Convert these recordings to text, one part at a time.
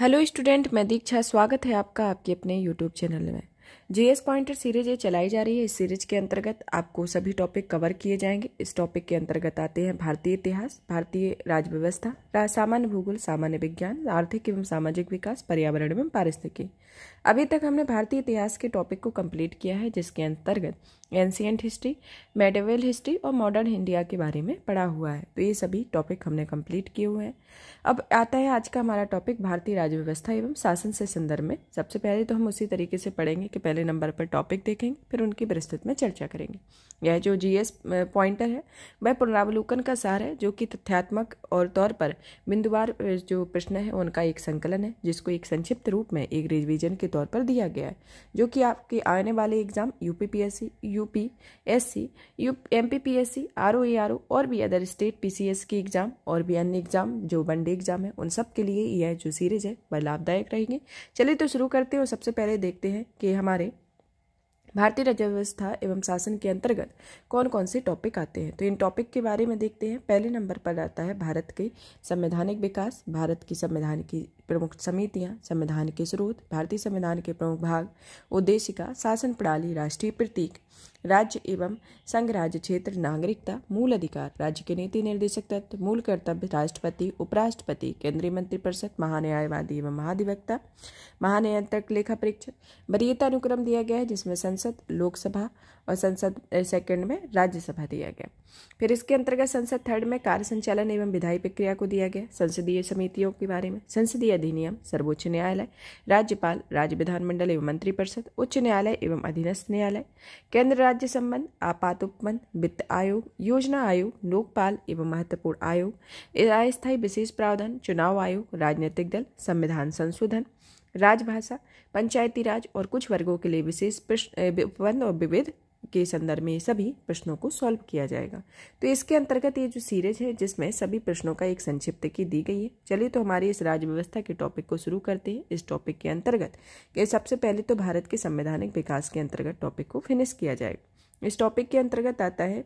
hello student मैं दीक्षा स्वागत है आपका आपके अपने यूट्यूब चैनल में जीएस पॉइंटर सीरीज ये चलाई जा रही है इस सीरीज के अंतर्गत आपको सभी टॉपिक कवर किए जाएंगे इस टॉपिक के अंतर्गत आते हैं भारतीय इतिहास भारतीय राजव्यवस्था सामान्य भूगोल सामान्य विज्ञान आर्थिक एवं सामाजिक विकास पर्यावरण एवं पारिस्थिति अभी तक हमने भारतीय इतिहास के टॉपिक को कम्प्लीट किया है जिसके अंतर्गत एंशियंट हिस्ट्री मेडिवल हिस्ट्री और मॉडर्न इंडिया के बारे में पढ़ा हुआ है तो ये सभी टॉपिक हमने कम्प्लीट किए हुए हैं अब आता है आज का हमारा टॉपिक भारतीय राजव्यवस्था एवं शासन से संदर्भ में सबसे पहले तो हम उसी तरीके से पढ़ेंगे कि पहले वाले नंबर पर टॉपिक देखेंगे फिर उनकी विस्तृत में चर्चा करेंगे यह जो जीएस पॉइंटर है वह पुनरावलोकन का सार है जो कि तथ्यात्मक और तौर पर बिंदुवार जो प्रश्न है उनका एक संकलन है जिसको एक संक्षिप्त रूप में एक रिविजन के तौर पर दिया गया है जो कि आपके आने वाले exam UPPSC P S C U M P P S C R O A R O और भी other state P C S के एग्जाम और भी अन्य एग्जाम जो वनडे एग्जाम है उन सब के लिए यह जो सीरीज है वह लाभदायक रहेंगे चलिए तो शुरू करते हैं और सबसे पहले देखते हैं कि हमारे भारतीय व्यवस्था एवं शासन के अंतर्गत कौन कौन से टॉपिक आते हैं तो इन टॉपिक के बारे में देखते हैं पहले नंबर पर आता है भारत के संवैधानिक विकास भारत की संविधान की प्रमुख समितियां संविधान के स्रोत भारतीय संविधान के प्रमुख भाग उद्देशिका शासन प्रणाली राष्ट्रीय प्रतीक राज्य एवं संघ राज्य क्षेत्र नागरिकता मूल अधिकार राज्य के नीति निर्देशक तत्व मूल कर्तव्य राष्ट्रपति उपराष्ट्रपति केंद्रीय मंत्रिपरिषद महान्यायवादी एवं महाधिवक्ता महानियंत्रक लेखा परीक्षक वरीयता अनुक्रम दिया गया है जिसमें संसद लोकसभा और संसद सेकंड में राज्यसभा दिया गया फिर इसके अंतर्गत संसद थर्ड में कार्य संचालन एवं विधायी प्रक्रिया को दिया गया संसदीय समितियों के बारे में संसदीय अधिनियम सर्वोच्च न्यायालय राज्यपाल राज्य विधानमंडल एवं मंत्रिपरिषद उच्च न्यायालय एवं अधीनस्थ न्यायालय केंद्र राज्य संबंध आपात उपबंध वित्त आयोग योजना आयोग लोकपाल एवं महत्वपूर्ण आयोग अस्थायी विशेष प्रावधान चुनाव आयोग राजनीतिक दल संविधान संशोधन राजभाषा पंचायती राज और कुछ वर्गों के लिए विशेष उपबंध और विविध के संदर्भ में सभी प्रश्नों को सॉल्व किया जाएगा तो इसके अंतर्गत ये जो सीरीज है जिसमें सभी प्रश्नों का एक संक्षिप्त की दी गई है चलिए तो हमारी इस राज्य व्यवस्था के टॉपिक को शुरू करते हैं इस टॉपिक के अंतर्गत कि सबसे पहले तो भारत के संवैधानिक विकास के अंतर्गत टॉपिक को फिनिश किया जाएगा इस टॉपिक के अंतर्गत आता है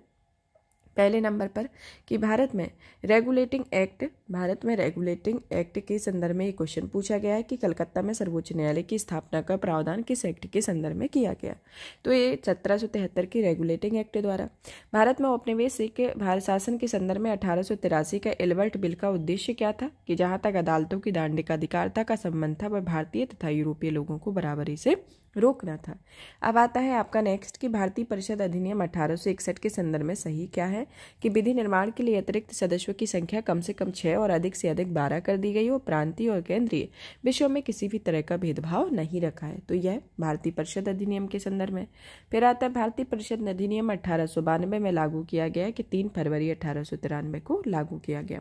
पहले नंबर पर कि भारत में रेगुलेटिंग एक्ट भारत में रेगुलेटिंग एक्ट के संदर्भ में ये क्वेश्चन पूछा गया है कि कलकत्ता में सर्वोच्च न्यायालय की स्थापना का प्रावधान किस एक्ट के संदर्भ में किया गया तो ये सत्रह की रेगुलेटिंग एक्ट द्वारा भारत में औपनिवेशिक भारत शासन के संदर्भ में अठारह का एल्बर्ट बिल का उद्देश्य क्या था कि जहाँ तक अदालतों की दांडिकाधिकारता का संबंध था वह भारतीय तथा यूरोपीय लोगों को बराबरी से रोकना था अब आता है आपका नेक्स्ट कि भारतीय परिषद अधिनियम अठारह सौ इकसठ के संदर्भ में सही क्या है कि विधि निर्माण के लिए अतिरिक्त सदस्यों की संख्या कम से कम छः और अधिक से अधिक बारह कर दी गई और प्रांतीय और केंद्रीय विषयों में किसी भी तरह का भेदभाव नहीं रखा है तो यह भारतीय परिषद अधिनियम के संदर्भ में फिर आता है भारतीय परिषद अधिनियम अठारह में लागू किया गया कि तीन फरवरी अठारह को लागू किया गया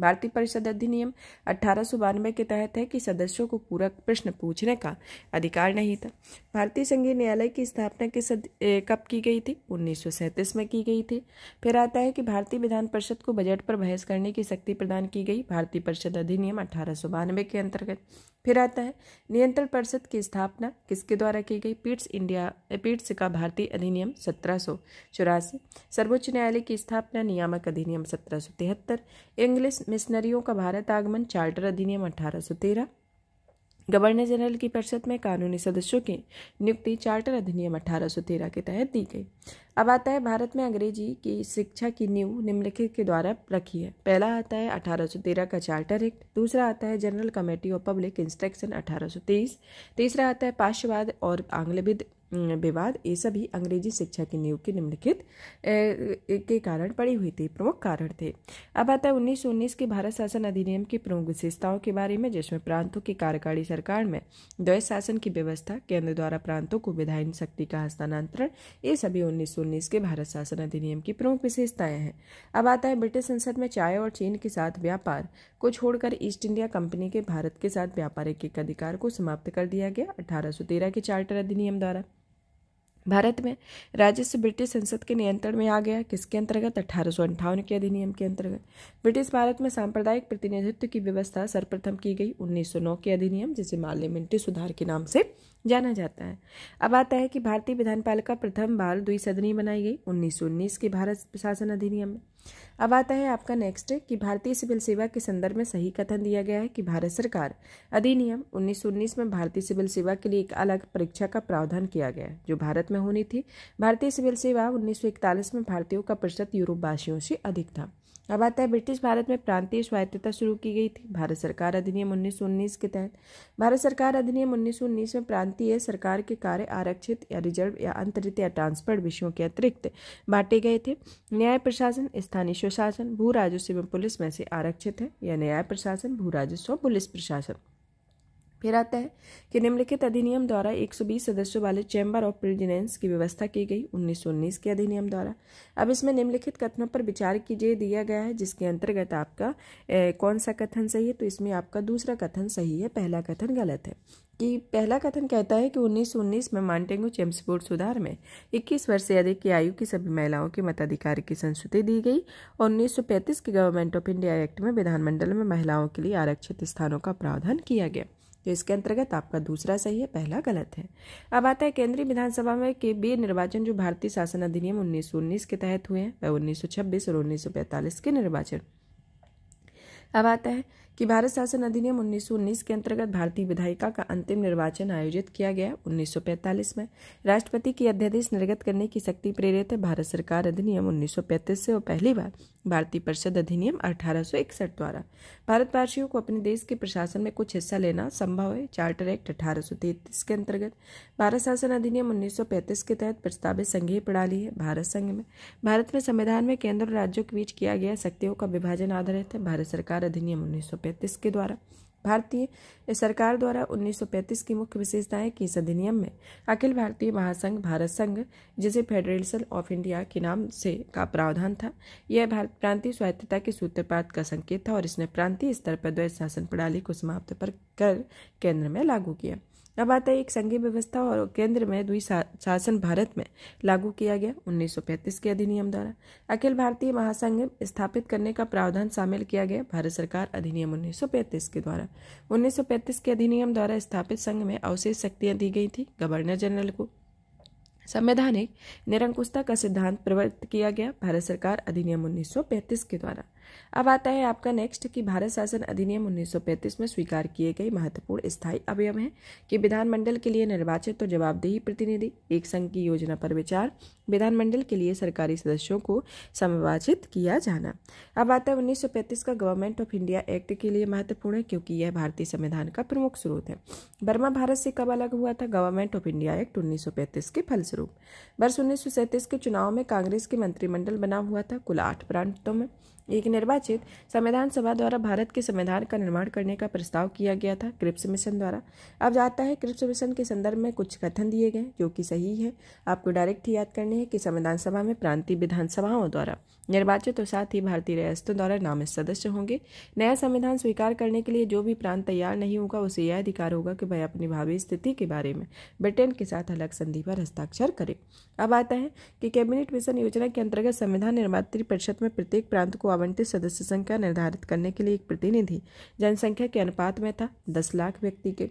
भारतीय परिषद अधिनियम अठारह के तहत है कि सदस्यों को पूरा प्रश्न पूछने का अधिकार नहीं था भारतीय संघीय न्यायालय की स्थापना के सद कब की गई थी उन्नीस में की गई थी फिर आता है कि भारतीय विधान परिषद को बजट पर बहस करने की शक्ति प्रदान की गई भारतीय परिषद अधिनियम अठारह के अंतर्गत फिर आता है नियंत्रण परिषद की स्थापना किसके द्वारा की गई पीट्स इंडिया पीट्स का भारतीय अधिनियम सत्रह सर्वोच्च न्यायालय की स्थापना नियामक अधिनियम सत्रह इंग्लिश मिशनरियों का भारत आगमन चार्टर अधिनियम 1813 गवर्नर जनरल की परिषद में कानूनी सदस्यों की नियुक्ति चार्टर अधिनियम 1813 के तहत दी गई अब आता है भारत में अंग्रेजी की शिक्षा की नींव निम्नलिखित के द्वारा रखी है पहला आता है 1813 का चार्टर एक्ट दूसरा आता है General Committee of Public Instruction 1830 तीसरा आता है पाश्चवाद और आंग्लविद विवाद ये सभी अंग्रेजी शिक्षा की नियुक्ति निम्नलिखित के कारण पड़ी हुई थी प्रमुख कारण थे अब आता है उन्नीस उन्नीस के भारत शासन अधिनियम की प्रमुख विशेषताओं के बारे में जिसमें प्रांतों की कार्यकारी सरकार में द्वय शासन की व्यवस्था केंद्र द्वारा प्रांतों को विधायन शक्ति का हस्तांतरण ये सभी उन्नीस उन्नीस के भारत शासन अधिनियम की प्रमुख विशेषताएं हैं अब आता है ब्रिटिश संसद में चाय और चीन के साथ व्यापार को छोड़कर ईस्ट इंडिया कंपनी के भारत के साथ व्यापारिक अधिकार को समाप्त कर दिया गया अठारह के चार्टर अधिनियम द्वारा भारत में राजस्व ब्रिटिश संसद के नियंत्रण में आ गया किसके अंतर्गत अठारह के अधिनियम के अंतर्गत ब्रिटिश भारत में सांप्रदायिक प्रतिनिधित्व की व्यवस्था सर्वप्रथम की गई 1909 के अधिनियम जिसे पार्लियामेंट्री सुधार के नाम से जाना जाता है अब आता है कि भारतीय विधानपालिका प्रथम बार द्विसदनीय बनाई गई 1919 के भारत शासन अधिनियम में अब आता है आपका नेक्स्ट कि भारतीय सिविल सेवा के संदर्भ में सही कथन दिया गया है कि भारत सरकार अधिनियम उन्नीस में भारतीय सिविल सेवा के लिए एक अलग परीक्षा का प्रावधान किया गया जो भारत में होनी थी भारतीय सिविल सेवा उन्नीस में भारतीयों का प्रतिशत यूरोप वासियों से अधिक था अब आता है ब्रिटिश भारत में प्रांतीय स्वायत्तता शुरू की गई थी भारत सरकार अधिनियम उन्नीस के तहत भारत सरकार अधिनियम उन्नीस में प्रांतीय सरकार के कार्य आरक्षित या रिजर्व या अंतरित या ट्रांसफर्ड विषयों के अतिरिक्त बांटे गए थे न्याय प्रशासन स्थानीय स्वशासन भू राजस्व एवं पुलिस में से आरक्षित है या न्याय प्रशासन भू राजस्व पुलिस प्रशासन फिर आता है कि निम्नलिखित अधिनियम द्वारा 120 सदस्यों वाले चैम्बर ऑफ प्रिजिनेंस की व्यवस्था की गई 1919 के अधिनियम द्वारा अब इसमें निम्नलिखित कथनों पर विचार कीजिए दिया गया है जिसके अंतर्गत आपका ए, कौन सा कथन सही है तो इसमें आपका दूसरा कथन सही है पहला कथन गलत है कि पहला कथन कहता है कि 1919 में मॉन्टेंगो चैम्सपोर्ट सुधार में 21 वर्ष से अधिक की आयु की सभी महिलाओं के मताधिकार की संस्तुति दी गई और 1935 के गवर्नमेंट ऑफ इंडिया एक्ट में विधानमंडल में महिलाओं के लिए आरक्षित स्थानों का प्रावधान किया गया तो इसके अंतर्गत आपका दूसरा सही है पहला गलत है अब आता है केंद्रीय विधानसभा में के बे निर्वाचन जो भारतीय शासन अधिनियम उन्नीस के तहत हुए हैं वह उन्नीस और उन्नीस के निर्वाचन अब आता है कि भारत शासन अधिनियम 1919 के अंतर्गत भारतीय विधायिका का अंतिम निर्वाचन आयोजित किया गया 1945 में राष्ट्रपति की अध्यादेश निर्गत करने की शक्ति प्रेरित है भारत सरकार अधिनियम 1935 से और पहली बार भारतीय परिषद अधिनियम अठारह द्वारा भारतवासियों को अपने देश के प्रशासन में कुछ हिस्सा लेना संभव है चार्टर एक्ट अठारह के अंतर्गत भारत शासन अधिनियम उन्नीस के तहत प्रस्तावित संघीय प्रणाली है भारत संघ में भारत में संविधान में केंद्र और राज्यों के बीच किया गया शक्तियों का विभाजन आधारित है भारत सरकार अधिनियम उन्नीस 1935 के द्वारा भारतीय सरकार द्वारा 1935 की मुख्य विशेषताएं की इस अधिनियम में अखिल भारतीय महासंघ भारत संघ जिसे फेडरेशन ऑफ इंडिया के नाम से का प्रावधान था यह भारत प्रांतीय स्वायत्तता के सूत्रपात का संकेत था और इसने प्रांतीय स्तर पर द्वैत शासन प्रणाली को समाप्त पर कर केंद्र में लागू किया अब आता है एक संघीय व्यवस्था और केंद्र में द्वि शासन भारत में लागू किया गया 1935 के अधिनियम द्वारा अखिल भारतीय महासंघ स्थापित करने का प्रावधान शामिल किया गया भारत सरकार अधिनियम 1935 के द्वारा 1935 के अधिनियम द्वारा स्थापित संघ में अवशेष शक्तियां दी गई थी गवर्नर जनरल को संवैधानिक निरंकुशता का सिद्धांत प्रवर्त किया गया भारत सरकार अधिनियम उन्नीस के द्वारा अब आता है आपका नेक्स्ट कि भारत शासन अधिनियम 1935 में स्वीकार किए गए महत्वपूर्ण स्थायी अवयव हैं कि विधानमंडल के लिए निर्वाचित तो जवाबदेही प्रतिनिधि एक संघ की योजना पर विचार विधानमंडल के लिए सरकारी सदस्यों को समवाचित किया जाना अब आता है उन्नीस का गवर्नमेंट ऑफ इंडिया एक्ट के लिए महत्वपूर्ण है क्योंकि यह भारतीय संविधान का प्रमुख स्रोत है बर्मा भारत से कब अलग हुआ था गवर्नमेंट ऑफ इंडिया एक्ट उन्नीस के फलस्वरूप वर्ष उन्नीस के चुनाव में कांग्रेस के मंत्रिमंडल बना हुआ था कुल आठ प्रांतों में एक निर्वाचित संविधान सभा द्वारा भारत के संविधान का निर्माण करने का प्रस्ताव किया गया था क्रिप्स मिशन द्वारा अब जाता है क्रिप्स मिशन के संदर्भ में कुछ कथन दिए गए जो कि सही है आपको डायरेक्ट ही याद करने हैं कि संविधान सभा में प्रांतीय विधानसभाओं द्वारा निर्वाचित और साथ ही भारतीय रियासतों द्वारा नामित सदस्य होंगे नया संविधान स्वीकार करने के लिए जो भी प्रांत तैयार नहीं होगा उसे यह अधिकार होगा कि वह अपनी भावी स्थिति के बारे में ब्रिटेन के साथ अलग संधि पर हस्ताक्षर करे अब आता है कि कैबिनेट मिशन योजना के अंतर्गत संविधान निर्मात्री परिषद में प्रत्येक प्रांत को आवंटित सदस्य संख्या निर्धारित करने के लिए एक प्रतिनिधि जनसंख्या के अनुपात में था दस लाख व्यक्ति के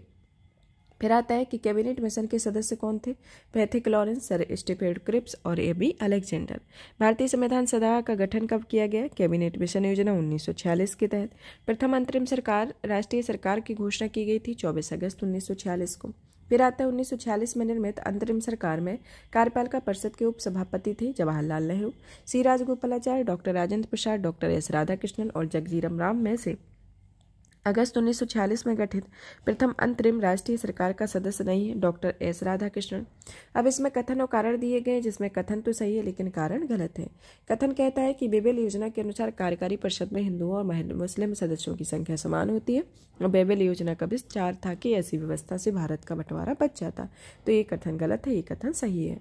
फिर आता है कि कैबिनेट मिशन के सदस्य कौन थे Pethick Lawrence sir Stafford Cripps और ए बी अलेक्जेंडर भारतीय संविधान सभा का गठन कब किया गया कैबिनेट मिशन योजना 1946 के तहत प्रथम अंतरिम सरकार राष्ट्रीय सरकार की घोषणा की गई थी 24 अगस्त 1946 को फिर आता है उन्नीस में निर्मित अंतरिम सरकार में कार्यपालिका परिषद के उपसभापति थे Jawaharlal Nehru C Rajagopalachari doctor Rajendra Prasad doctor S Radhakrishnan और जगजीरम राम में से अगस्त 1946 में गठित प्रथम अंतरिम राष्ट्रीय सरकार का सदस्य नहीं है डॉक्टर एस राधाकृष्णन अब इसमें कथन और कारण दिए गए जिसमें कथन तो सही है लेकिन कारण गलत है कथन कहता है कि बेबेल योजना के अनुसार कार्यकारी परिषद में हिंदुओं और मुस्लिम सदस्यों की संख्या समान होती है और बेबेल योजना का विस्तार था कि ऐसी व्यवस्था से भारत का बंटवारा बच जाता तो ये कथन गलत है ये कथन सही है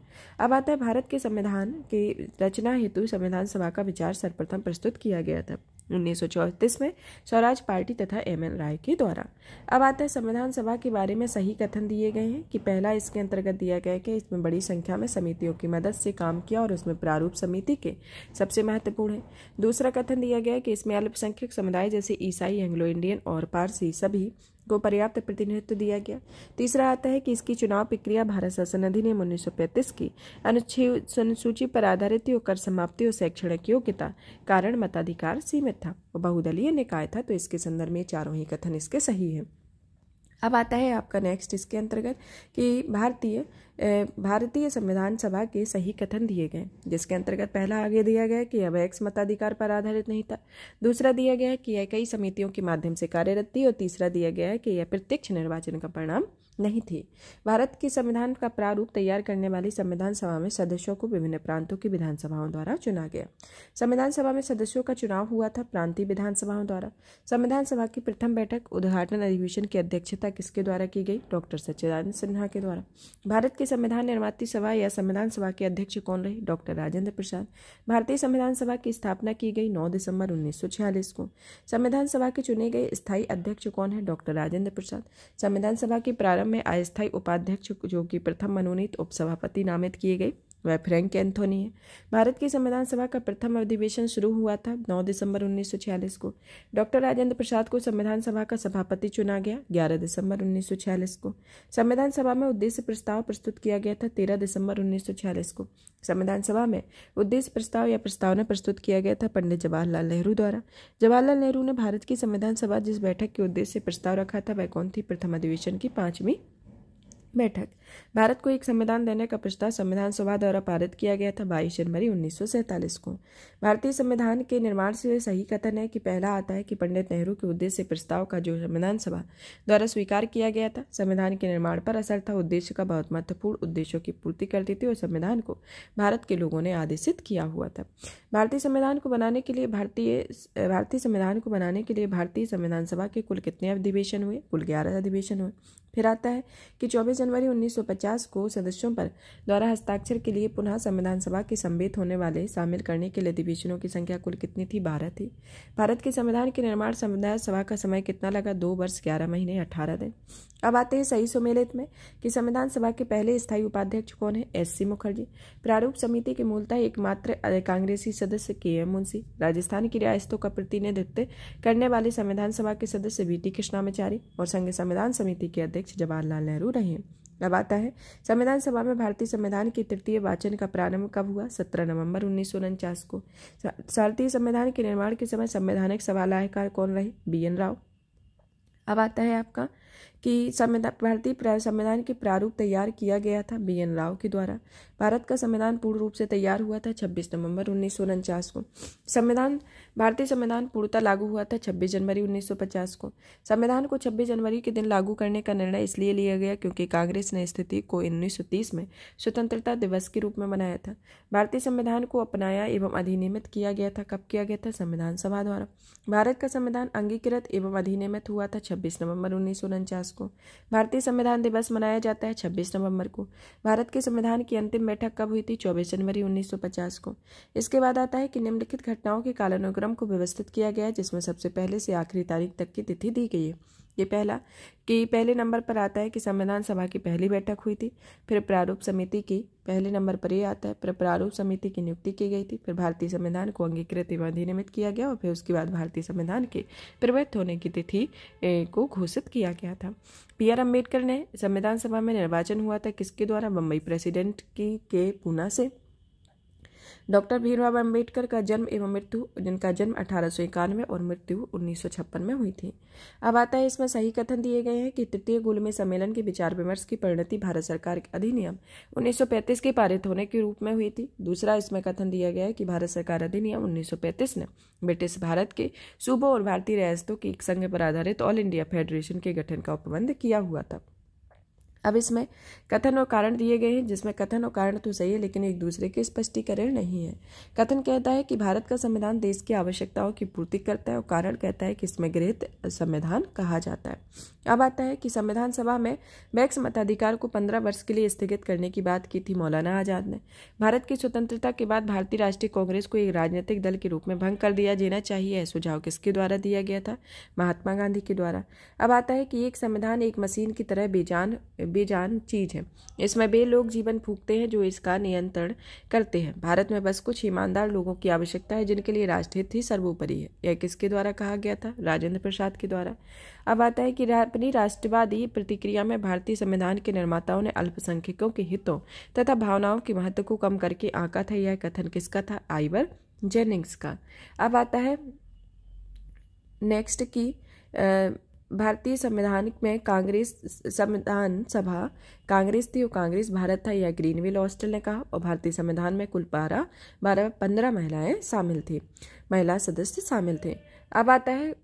अब आता है भारत के संविधान की रचना हेतु संविधान सभा का विचार सर्वप्रथम प्रस्तुत किया गया था उन्नीस में स्वराज पार्टी तथा एम एल राय के द्वारा अब आता है संविधान सभा के बारे में सही कथन दिए गए हैं कि पहला इसके अंतर्गत दिया गया कि इसमें बड़ी संख्या में समितियों की मदद से काम किया और उसमें प्रारूप समिति के सबसे महत्वपूर्ण है दूसरा कथन दिया गया कि इसमें अल्पसंख्यक समुदाय जैसे ईसाई एंग्लो इंडियन और पारसी सभी को पर्याप्त प्रतिनिधित्व दिया गया तीसरा आता है कि इसकी चुनाव प्रक्रिया भारत शासन अधिनियम उन्नीस सौ पैंतीस की अनुसूची पर आधारित होकर समाप्ति और शैक्षणिक योग्यता कारण मताधिकार सीमित था और बहुदलीय निकाय था तो इसके संदर्भ में चारों ही कथन इसके सही है अब आता है आपका नेक्स्ट इसके अंतर्गत कि भारतीय भारतीय संविधान सभा के सही कथन दिए गए जिसके अंतर्गत पहला आगे दिया गया कि अब एक्स मताधिकार पर आधारित नहीं था दूसरा दिया गया कि यह कई समितियों के माध्यम से कार्यरत थी और तीसरा दिया गया है कि यह प्रत्यक्ष निर्वाचन का परिणाम नहीं थी भारत के संविधान का प्रारूप तैयार करने वाली संविधान सभा में सदस्यों को विभिन्न प्रांतों की विधानसभाओं द्वारा चुना गया संविधान सभा में सदस्यों का चुनाव हुआ था प्रांतीय विधानसभाओं द्वारा संविधान सभा की प्रथम बैठक उद्घाटन अधिवेशन की अध्यक्षता किसके द्वारा की गई डॉक्टर सच्चिदानंद सिन्हा के द्वारा भारत की संविधान निर्माती सभा या संविधान सभा के अध्यक्ष कौन रहे डॉक्टर राजेंद्र प्रसाद भारतीय संविधान सभा की स्थापना की गई नौ दिसंबर उन्नीस को संविधान सभा के चुने गए स्थायी अध्यक्ष कौन है डॉक्टर राजेंद्र प्रसाद संविधान सभा की प्रारंभ में अस्थायी उपाध्यक्ष जो कि प्रथम मनोनीत उपसभापति नामित किए गए वह फ्रैंक एंथोनी है भारत की संविधान सभा का प्रथम अधिवेशन शुरू हुआ था 9 दिसंबर 1946 को डॉक्टर राजेंद्र प्रसाद को संविधान सभा का सभापति चुना गया 11 दिसंबर 1946 को संविधान सभा में उद्देश्य प्रस्ताव प्रस्तुत किया गया था 13 दिसंबर 1946 को संविधान सभा में उद्देश्य प्रस्ताव या प्रस्तावना प्रस्तुत किया गया था पंडित जवाहरलाल नेहरू द्वारा जवाहरलाल नेहरू ने भारत की संविधान सभा जिस बैठक के उद्देश्य प्रस्ताव रखा था वह कौन थी प्रथम अधिवेशन की पांचवी बैठक भारत को एक संविधान देने का प्रस्ताव संविधान सभा द्वारा पारित किया गया था बाईस जनवरी उन्नीस को भारतीय संविधान के निर्माण से सही कथन है कि पहला आता है कि पंडित नेहरू के उद्देश्य प्रस्ताव का जो संविधान सभा द्वारा स्वीकार किया गया था संविधान के निर्माण पर असर था उद्देश्य का बहुत महत्वपूर्ण उद्देश्यों की पूर्ति करती थी और संविधान को भारत के लोगों ने आदेशित किया हुआ था भारतीय संविधान को बनाने के लिए भारतीय भारतीय संविधान को बनाने के लिए भारतीय संविधान सभा के कुल कितने अधिवेशन हुए कुल ग्यारह अधिवेशन हुए फिर आता है कि 24 जनवरी उन्नीस 1950 को सदस्यों पर द्वारा हस्ताक्षर के लिए पुनः संविधान सभा के सम्मिलित होने वाले शामिल करने के लिए अधिवेशनों की संख्या कुल कितनी थी बारह थी भारत के संविधान के निर्माण संविधान सभा का समय कितना लगा दो वर्ष ग्यारह महीने अठारह दिन अब आते हैं सही सुमेलित में कि संविधान सभा के पहले स्थायी उपाध्यक्ष कौन है एस सी मुखर्जी प्रारूप समिति के मूलतः एकमात्र कांग्रेसी सदस्य के एम मुंशी राजस्थान की रियासतों का प्रतिनिधित्व करने वाले संविधान सभा के सदस्य बी टी कृष्णाचारी और संघ संविधान समिति के अध्यक्ष जवाहरलाल नेहरू रहे अब आता है संविधान सभा में भारतीय संविधान के तृतीय वाचन का प्रारंभ कब हुआ सत्रह नवंबर उन्नीस को भारतीय संविधान के निर्माण के समय संवैधानिक सभालायकार कौन रहे बी एन राव अब आता है आपका कि संविधान भारतीय संविधान के प्रारूप तैयार किया गया था बी एन राव के द्वारा भारत का संविधान पूर्ण रूप से तैयार हुआ था 26 नवंबर उन्नीस को संविधान भारतीय संविधान पूर्णता लागू हुआ था 26 जनवरी 1950 को संविधान को 26 जनवरी के दिन लागू करने का निर्णय इसलिए लिया गया क्योंकि कांग्रेस ने स्थिति को 1930 में स्वतंत्रता दिवस के रूप में मनाया था भारतीय संविधान को अपनाया एवं अधिनियमित किया गया था कब किया गया था संविधान सभा द्वारा भारत का संविधान अंगीकृत एवं अधिनियमित हुआ था छब्बीस नवम्बर उन्नीस दिवस को भारतीय संविधान दिवस मनाया जाता है 26 नवंबर को भारत के संविधान की अंतिम बैठक कब हुई थी 24 जनवरी 1950 को इसके बाद आता है कि निम्नलिखित घटनाओं के कालानुक्रम को व्यवस्थित किया गया जिसमें सबसे पहले से आखिरी तारीख तक की तिथि दी गई है ये पहला कि पहले नंबर पर आता है कि संविधान सभा की पहली बैठक हुई थी फिर प्रारूप समिति की पहले नंबर पर ये आता है फिर प्रारूप समिति की नियुक्ति की गई थी फिर भारतीय संविधान को अंगीकृत एवं अधिनियमित किया गया और फिर उसके बाद भारतीय संविधान के प्रवृत्त होने की तिथि को घोषित किया गया था पी आर अम्बेडकर ने संविधान सभा में निर्वाचन हुआ था किसके द्वारा बम्बई प्रेसिडेंट की के पूना से डॉक्टर भीमराव अम्बेडकर का जन्म एवं मृत्यु जिनका जन्म अठारह और मृत्यु उन्नीस में हुई थी अब आता है इसमें सही कथन दिए गए हैं कि तृतीय में सम्मेलन के विचार विमर्श की परिणति भारत सरकार के अधिनियम 1935 के पारित होने के रूप में हुई थी दूसरा इसमें कथन दिया गया है कि भारत सरकार अधिनियम पैंतीस ने ब्रिटिश भारत के सूबों और भारतीय रियासतों के एक संघ पर आधारित ऑल इंडिया फेडरेशन के गठन का उपबंध किया हुआ था अब इसमें कथन और कारण दिए गए हैं जिसमें कथन और कारण तो सही है लेकिन एक दूसरे के स्पष्टीकरण नहीं है कथन कहता है कि भारत का संविधान देश की आवश्यकताओं की पूर्ति करता है और कारण कहता है कि इसमें गृहित संविधान कहा जाता है अब आता है कि संविधान सभा में मैक्स मताधिकार को पंद्रह वर्ष के लिए स्थगित करने की बात की थी मौलाना आजाद ने भारत की स्वतंत्रता के बाद भारतीय राष्ट्रीय कांग्रेस को एक राजनीतिक दल के रूप में भंग कर दिया जाना चाहिए सुझाव किसके द्वारा दिया गया था महात्मा गांधी के द्वारा अब आता है कि एक संविधान एक मशीन की तरह बेजान बेजान चीज़ है इसमें वे लोग जीवन फूकते हैं जो इसका नियंत्रण करते हैं भारत में बस कुछ ईमानदार लोगों की आवश्यकता है जिनके लिए राष्ट्रहित ही सर्वोपरि है यह किसके द्वारा कहा गया था राजेंद्र प्रसाद के द्वारा अब आता है कि अपनी राष्ट्रवादी प्रतिक्रिया में भारतीय संविधान के निर्माताओं ने अल्पसंख्यकों के हितों तथा भावनाओं के महत्व को कम करके आंका था यह कथन किसका था आइवर जेनिंग्स का अब आता है नेक्स्ट की भारतीय संविधान में कांग्रेस संविधान सभा कांग्रेस थी और कांग्रेस भारत था यह ग्रीनविल हॉस्टल ने कहा और भारतीय संविधान में कुल बारह बारह पंद्रह महिलाएं शामिल थी महिला सदस्य शामिल थे अब आता है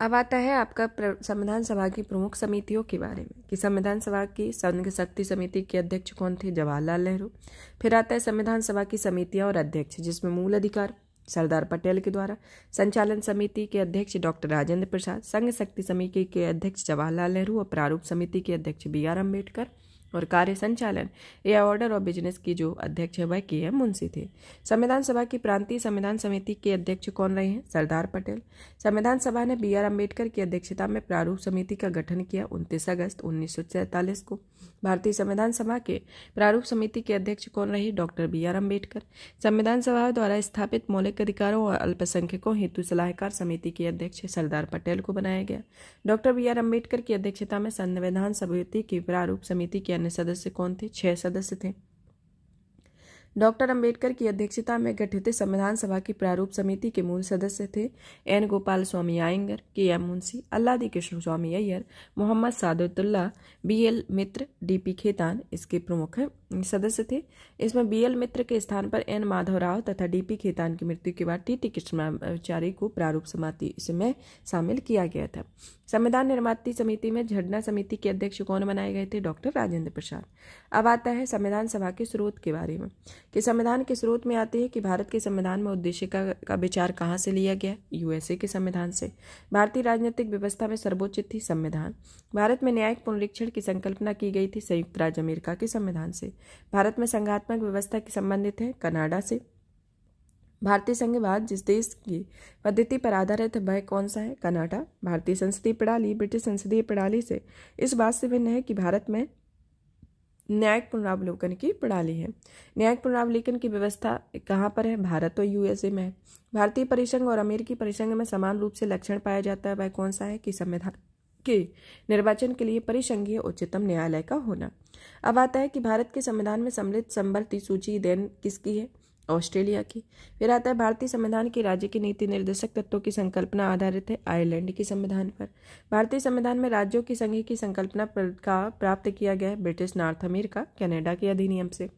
अब आता है आपका संविधान सभा की प्रमुख समितियों के बारे में कि संविधान सभा की संघ शक्ति समिति के अध्यक्ष कौन थे जवाहरलाल नेहरू फिर आता है संविधान सभा की समितियां और अध्यक्ष जिसमें मूल अधिकार सरदार पटेल के द्वारा संचालन समिति के अध्यक्ष डॉक्टर राजेंद्र प्रसाद संघ शक्ति समिति के अध्यक्ष जवाहरलाल नेहरू और प्रारूप समिति के अध्यक्ष बी आर अम्बेडकर और कार्य संचालन या ऑर्डर और बिजनेस की जो अध्यक्ष है वह के एम मुंशी थे संविधान सभा की प्रांतीय संविधान समिति के अध्यक्ष कौन रहे हैं सरदार पटेल संविधान सभा ने बी आर अम्बेडकर की अध्यक्षता में प्रारूप समिति का गठन किया उनतीस अगस्त उन्नीस को भारतीय संविधान सभा के प्रारूप समिति के अध्यक्ष कौन रहे डॉक्टर बी आर अम्बेडकर संविधान सभा द्वारा स्थापित मौलिक अधिकारों और अल्पसंख्यकों हेतु सलाहकार समिति के अध्यक्ष सरदार पटेल को बनाया गया डॉक्टर बी आर अम्बेडकर की अध्यक्षता में संविधान समिति की प्रारूप समिति के अन्य सदस्य कौन थे छह सदस्य थे डॉक्टर अंबेडकर की अध्यक्षता में गठित संविधान सभा की प्रारूप समिति के मूल सदस्य थे N Gopal Gopalaswami Ayyangar K M Munshi Alladi Krishnaswami Ayyar Mohammad Saadulla B L Mitra D P Khaitan इसके प्रमुख सदस्य थे इसमें बी एल मित्र के स्थान पर एन माधवराव तथा डी पी खेतान की मृत्यु के बाद टी टी कृष्णाचार्य को प्रारूप समाति में शामिल किया गया था संविधान निर्माती समिति में झरना समिति के अध्यक्ष कौन बनाए गए थे डॉक्टर राजेंद्र प्रसाद अब आता है संविधान सभा के स्रोत के बारे में कि संविधान के स्रोत में आते हैं कि भारत के संविधान में उद्देश्य का, का विचार कहाँ से लिया गया यूएसए के संविधान से भारतीय राजनीतिक व्यवस्था में सर्वोच्च थी संविधान भारत में न्यायिक पुनरीक्षण की संकल्पना की गई थी संयुक्त राज्य अमेरिका के संविधान से भारत में संघात्मक व्यवस्था की संबंधित है कनाडा से भारतीय संघवाद जिस देश की पद्धति पर आधारित वह कौन सा है कनाडा भारतीय संसदीय प्रणाली ब्रिटिश संसदीय प्रणाली से इस बात से भिन्न है कि भारत में न्यायिक पुनरावलोकन की प्रणाली है न्यायिक पुनरावलोकन की व्यवस्था कहाँ पर है भारत और यूएसए में है भारतीय परिसंघ और अमेरिकी परिसंघ में समान रूप से लक्षण पाया जाता है वह कौन सा है कि संविधान के निर्वाचन के लिए परिसंघीय उच्चतम न्यायालय का होना अब आता है कि भारत के संविधान में सम्मिलित संवर्ती सूची देन किसकी है ऑस्ट्रेलिया की फिर आता है भारतीय संविधान की राज्य की नीति निर्देशक तत्वों की संकल्पना आधारित है आयरलैंड के संविधान पर भारतीय संविधान में राज्यों की संघ की संकल्पना का प्राप्त किया गया है ब्रिटिश नॉर्थ अमेरिका कनाडा के अधिनियम से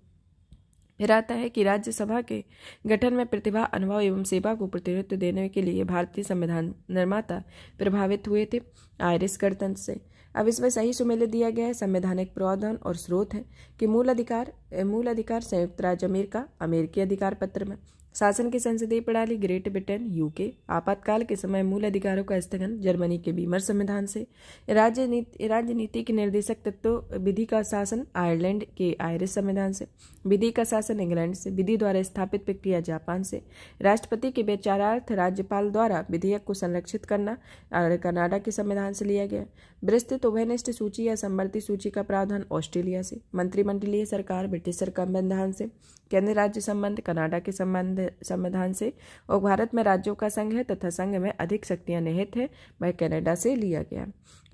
फिर आता है कि राज्यसभा के गठन में प्रतिभा अनुभव एवं सेवा को प्रतिनिधित्व देने के लिए भारतीय संविधान निर्माता प्रभावित हुए थे आयरिश गणतंत्र से अब इसमें सही सुमेल दिया गया है संवैधानिक प्रावधान और स्रोत है कि मूल अधिकार मूल अधिकार संयुक्त राज्य अमेरिका अमेरिकी अधिकार पत्र में शासन की संसदीय प्रणाली ग्रेट ब्रिटेन यूके आपातकाल के समय मूल अधिकारों का स्थगन जर्मनी के बीमर संविधान से राजनीति राजनीति के निर्देशक तत्व विधि का शासन आयरलैंड के आयरिश संविधान से विधि का शासन इंग्लैंड से विधि द्वारा स्थापित प्रक्रिया जापान से राष्ट्रपति के विचारार्थ राज्यपाल द्वारा विधेयक को संरक्षित करना कनाडा के संविधान से लिया गया विस्तृत तो उभयनिष्ठ सूची या समवर्ती सूची का प्रावधान ऑस्ट्रेलिया से मंत्रिमंडलीय सरकार ब्रिटिश सरकार संविधान से केंद्र राज्य संबंध कनाडा के संबंध संविधान से और भारत में राज्यों का संघ है तथा संघ में अधिक शक्तियां निहित है वह कनाडा से लिया गया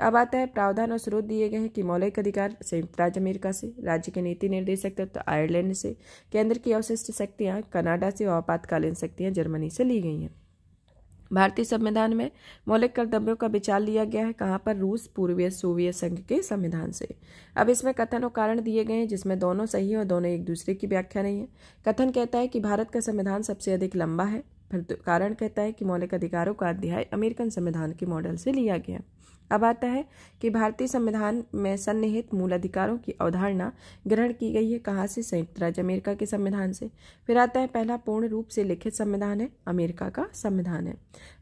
अब आता है प्रावधान और स्रोत दिए गए हैं कि मौलिक अधिकार संयुक्त राज्य अमेरिका से राज्य के नीति निर्देशक तत्व आयरलैंड से केंद्र की अवशिष्ट शक्तियाँ कनाडा से और आपातकालीन शक्तियाँ जर्मनी से ली गई हैं भारतीय संविधान में मौलिक कर्तव्यों का विचार लिया गया है कहाँ पर रूस पूर्वीय सोवियत संघ के संविधान से अब इसमें कथन और कारण दिए गए हैं जिसमें दोनों सही और दोनों एक दूसरे की व्याख्या नहीं है कथन कहता है कि भारत का संविधान सबसे अधिक लंबा है फिर तो कारण कहता है कि मौलिक अधिकारों का अध्याय अमेरिकन संविधान के मॉडल से लिया गया अब आता है कि भारतीय संविधान में सन्निहित मूल अधिकारों की अवधारणा ग्रहण की गई है कहाँ से संयुक्त राज्य अमेरिका के संविधान से फिर आता है पहला पूर्ण रूप से लिखित संविधान है अमेरिका का संविधान है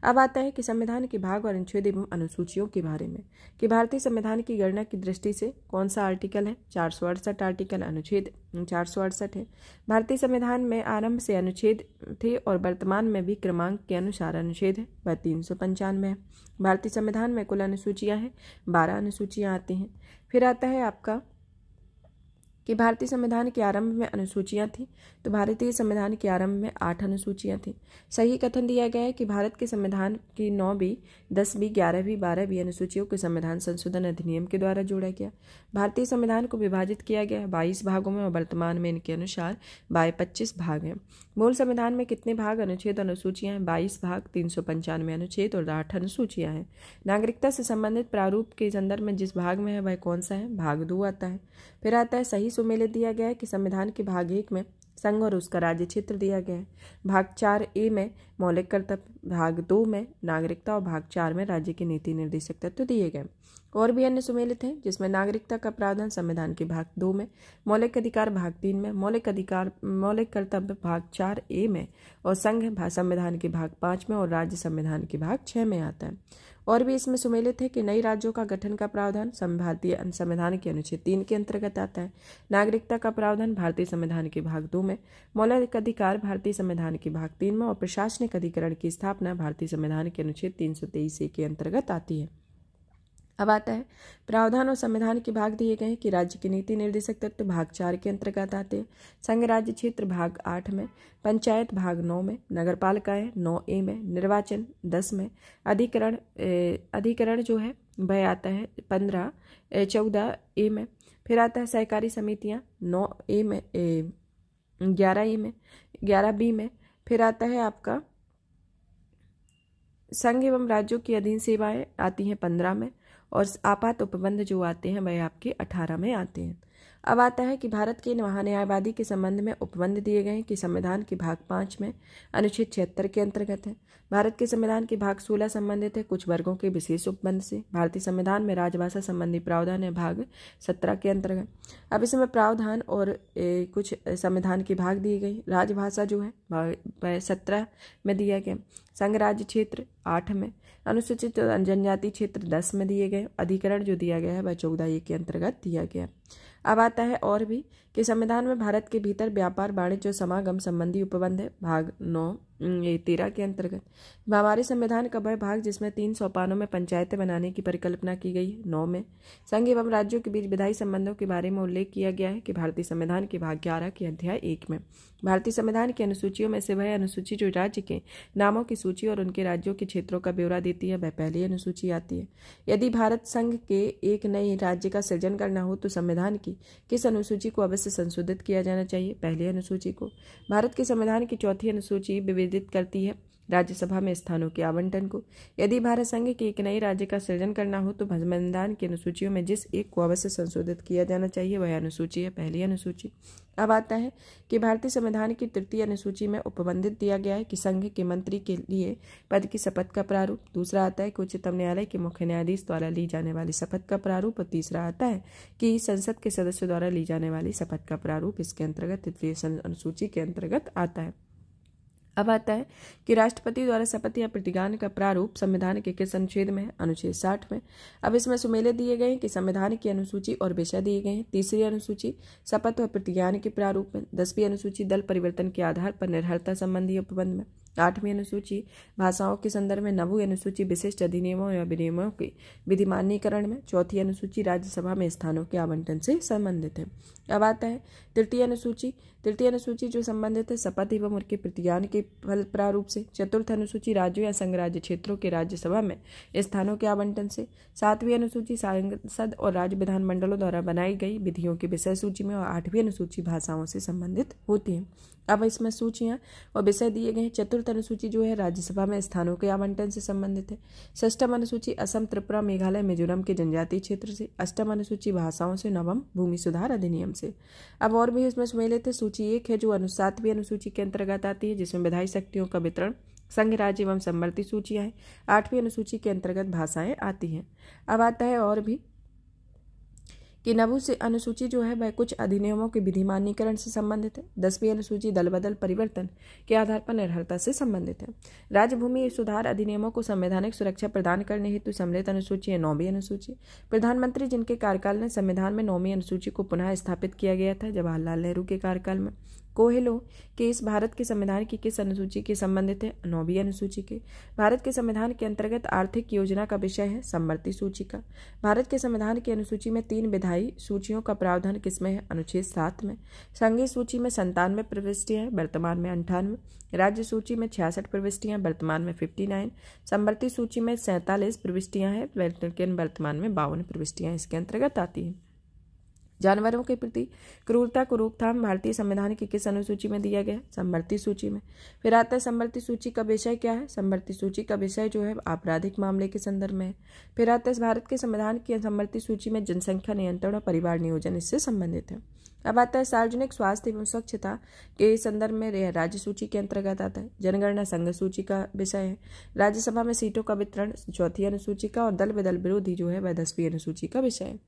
अब आता है कि संविधान के भाग और अनुच्छेद एवं अनुसूचियों के बारे में कि भारतीय संविधान की गणना की दृष्टि से कौन सा आर्टिकल है चार आर्टिकल अनुच्छेद चार सौ अड़सठ है भारतीय संविधान में आरंभ से अनुच्छेद थे और वर्तमान में भी क्रमांक के अनुसार अनुच्छेद है वह तीन सौ पंचानवे है भारतीय संविधान में कुल अनुसूचियाँ हैं बारह अनुसूचियाँ आती हैं फिर आता है आपका कि भारतीय संविधान के आरंभ में अनुसूचियां थी तो भारतीय संविधान के आरंभ में आठ अनुसूचियां थी सही कथन दिया गया है कि भारत के संविधान की नौ भी दस भी ग्यारह भी बारह भी अनुसूचियों के संविधान संशोधन अधिनियम के द्वारा जोड़ा गया भारतीय संविधान को विभाजित किया गया बाईस भागों में और वर्तमान में इनके अनुसार बाय पच्चीस भाग हैं मूल संविधान में कितने भाग अनुच्छेद अनुसूचियां हैं बाईस भाग तीन सौ पंचानवे अनुच्छेद और आठ अनुसूचियां हैं नागरिकता से संबंधित प्रारूप के संदर्भ में जिस भाग में है वह कौन सा है भाग दो आता है फिर आता है सही सुमेलित दिया गया है कि संविधान के भाग एक में संघ और उसका राज्य क्षेत्र दिया गया है भाग चार ए में मौलिक कर्तव्य भाग दो में नागरिकता और भाग चार में राज्य के नीति निर्देशक तत्व दिए गए और भी अन्य सुमेलित हैं जिसमें नागरिकता का प्रावधान संविधान के भाग दो में मौलिक अधिकार भाग तीन में मौलिक अधिकार मौलिक कर्तव्य भाग चार ए में और संघ संविधान के भाग पाँच में और राज्य संविधान के भाग छः में आता है और भी इसमें सुमेलित है कि नई राज्यों का गठन का प्रावधान भारतीय संविधान के अनुच्छेद तीन के अंतर्गत आता है नागरिकता का प्रावधान भारतीय संविधान के भाग दो में मौलिक अधिकार भारतीय संविधान के भाग तीन में और प्रशासनिक अधिकरण की स्थापना भारतीय संविधान के अनुच्छेद तीन सौ तेईस के अंतर्गत आती है अब आता है प्रावधान और संविधान के भाग दिए गए कि राज्य के नीति निर्देशक तत्व भाग चार के अंतर्गत आते हैं संघ राज्य क्षेत्र भाग आठ में पंचायत भाग नौ में नगर पालिकाएँ नौ ए में निर्वाचन दस में अधिकरण अधिकरण जो है वह आता है पंद्रह चौदह ए में फिर आता है सहकारी समितियाँ नौ ए में ग्यारह ए में ग्यारह बी में फिर आता है आपका संघ एवं राज्यों की अधीन सेवाएं आती हैं पंद्रह में और आपात उपबंध जो आते हैं वह आपके अठारह में आते हैं अब आता है कि भारत के महान्यायवादी के संबंध में उपबंध दिए गए हैं कि संविधान के भाग पाँच में अनुच्छेद छिहत्तर के अंतर्गत है भारत के संविधान के भाग सोलह संबंधित है कुछ वर्गों के विशेष उपबंध से भारतीय संविधान में राजभाषा संबंधी प्रावधान है भाग सत्रह के अंतर्गत अब इसमें प्रावधान और ए, कुछ संविधान के भाग दिए गए राजभाषा जो है सत्रह में दिया गया संघ राज्य क्षेत्र आठ में अनुसूचित जनजाति क्षेत्र दस में दिए गए अधिकरण जो दिया गया है वह एक के अंतर्गत दिया गया अब आता है और भी कि संविधान में भारत के भीतर व्यापार वाणिज्य और समागम संबंधी उपबंध है भाग नौ हम्म, तेरह के अंतर्गत हमारे संविधान का वह भाग जिसमें तीन सोपानों में पंचायतें बनाने की परिकल्पना की गई है नौ में संघ एवं राज्यों के बीच विधायी संबंधों के बारे में उल्लेख किया गया है कि भारतीय संविधान के भाग ग्यारह के अध्याय एक में भारतीय संविधान की अनुसूचियों में से वह अनुसूची जो राज्य के नामों की सूची और उनके राज्यों के क्षेत्रों का ब्यौरा देती है वह पहली अनुसूची आती है यदि भारत संघ के एक नए राज्य का सृजन करना हो तो संविधान की किस अनुसूची को अवश्य संशोधित किया जाना चाहिए पहली अनुसूची को भारत के संविधान की चौथी अनुसूची प्रेरित करती है राज्यसभा में स्थानों के आवंटन को यदि भारत संघ के एक नए राज्य का सृजन करना हो तो संविधान की अनुसूचियों में जिस एक को अवश्य संशोधित किया जाना चाहिए वह अनुसूची है पहली अनुसूची अब आता है कि भारतीय संविधान की तृतीय अनुसूची में उपबंधित दिया गया है कि संघ के मंत्री के लिए पद की शपथ का प्रारूप दूसरा आता है कि उच्चतम न्यायालय के मुख्य न्यायाधीश द्वारा ली जाने वाली शपथ का प्रारूप और तीसरा आता है कि संसद के सदस्यों द्वारा ली जाने वाली शपथ का प्रारूप इसके अंतर्गत तृतीय अनुसूची के अंतर्गत आता है अब आता है कि राष्ट्रपति द्वारा शपथ या प्रतिज्ञान का प्रारूप संविधान के किस अनुच्छेद में अनुच्छेद साठ में अब इसमें सुमेले दिए गए हैं कि संविधान की अनुसूची और विषय दिए गए हैं तीसरी अनुसूची शपथ और प्रतिज्ञान के प्रारूप में दसवीं अनुसूची दल परिवर्तन के आधार पर निर्भरता संबंधी उपबंध में आठवीं अनुसूची भाषाओं के संदर्भ में नवी अनुसूची विशिष्ट अधिनियमों या विनियमों के विधि मान्यकरण में चौथी अनुसूची राज्यसभा में स्थानों के आवंटन से संबंधित है अब आता है तृतीय अनुसूची तृतीय अनुसूची जो संबंधित है शपथ एवं उनके प्रतिज्ञान के फल प्रारूप से चतुर्थ अनुसूची राज्यों या संघराज्य क्षेत्रों के राज्यसभा में स्थानों के आवंटन से सातवीं अनुसूची सांसद और राज्य विधानमंडलों द्वारा बनाई गई विधियों की विषय सूची में और आठवीं अनुसूची भाषाओं से संबंधित होती है अब इसमें सूचियां और विषय दिए गए हैं चतुर्थ अनुसूची जो है राज्यसभा में स्थानों के आवंटन से संबंधित है षष्टम अनुसूची असम त्रिपुरा मेघालय मिजोरम के जनजातीय क्षेत्र से अष्टम अनुसूची भाषाओं से नवम भूमि सुधार अधिनियम से अब और भी इसमें सुमेलित है अनुसूची एक है जो अनुसातवीं अनुसूची के अंतर्गत आती है जिसमें विधायी शक्तियों का वितरण संघ राज्य एवं सम्मति सूचियाँ हैं आठवीं अनुसूची के अंतर्गत भाषाएं आती हैं अब आता है और भी कि नबू से अनुसूची जो है वह कुछ अधिनियमों के विधिमानीकरण से संबंधित है दसवीं अनुसूची दल बदल परिवर्तन के आधार पर निर्भरता से संबंधित है राज्यभूमि सुधार अधिनियमों को संवैधानिक सुरक्षा प्रदान करने हेतु सम्मिलित अनुसूची है नौवीं अनुसूची प्रधानमंत्री जिनके कार्यकाल में संविधान में नौवीं अनुसूची को पुनः स्थापित किया गया था जवाहरलाल नेहरू के कार्यकाल में कोहेलो केस भारत के संविधान की किस अनुसूची के संबंधित है नौवी अनुसूची के भारत के संविधान के अंतर्गत आर्थिक योजना का विषय है समवर्ती सूची का भारत के संविधान की अनुसूची में तीन विधायी सूचियों का प्रावधान किसमें है अनुच्छेद सात में संघीय सूची में संतानवे प्रविष्टियां वर्तमान में अंठानवे राज्य सूची में छियासठ प्रविष्टियां वर्तमान में फिफ्टी नाइन समवर्ती सूची में सैंतालीस प्रविष्टियां हैं वर्तमान में बावन प्रविष्टियां इसके अंतर्गत आती हैं जानवरों के प्रति क्रूरता को रोकथाम भारतीय संविधान की किस अनुसूची में दिया गया है समवर्ती सूची में फिर आता है समवर्ती सूची का विषय क्या है समवर्ती सूची का विषय जो है आपराधिक मामले के संदर्भ में है फिर आता है भारत के संविधान की समवर्ती सूची में जनसंख्या नियंत्रण और परिवार नियोजन इससे संबंधित है अब आता है सार्वजनिक स्वास्थ्य एवं स्वच्छता के संदर्भ में राज्य सूची के अंतर्गत आता है जनगणना संघ सूची का विषय है राज्यसभा में सीटों का वितरण चौथी अनुसूची का और दल बदल विरोधी जो है वह दसवीं अनुसूची का विषय है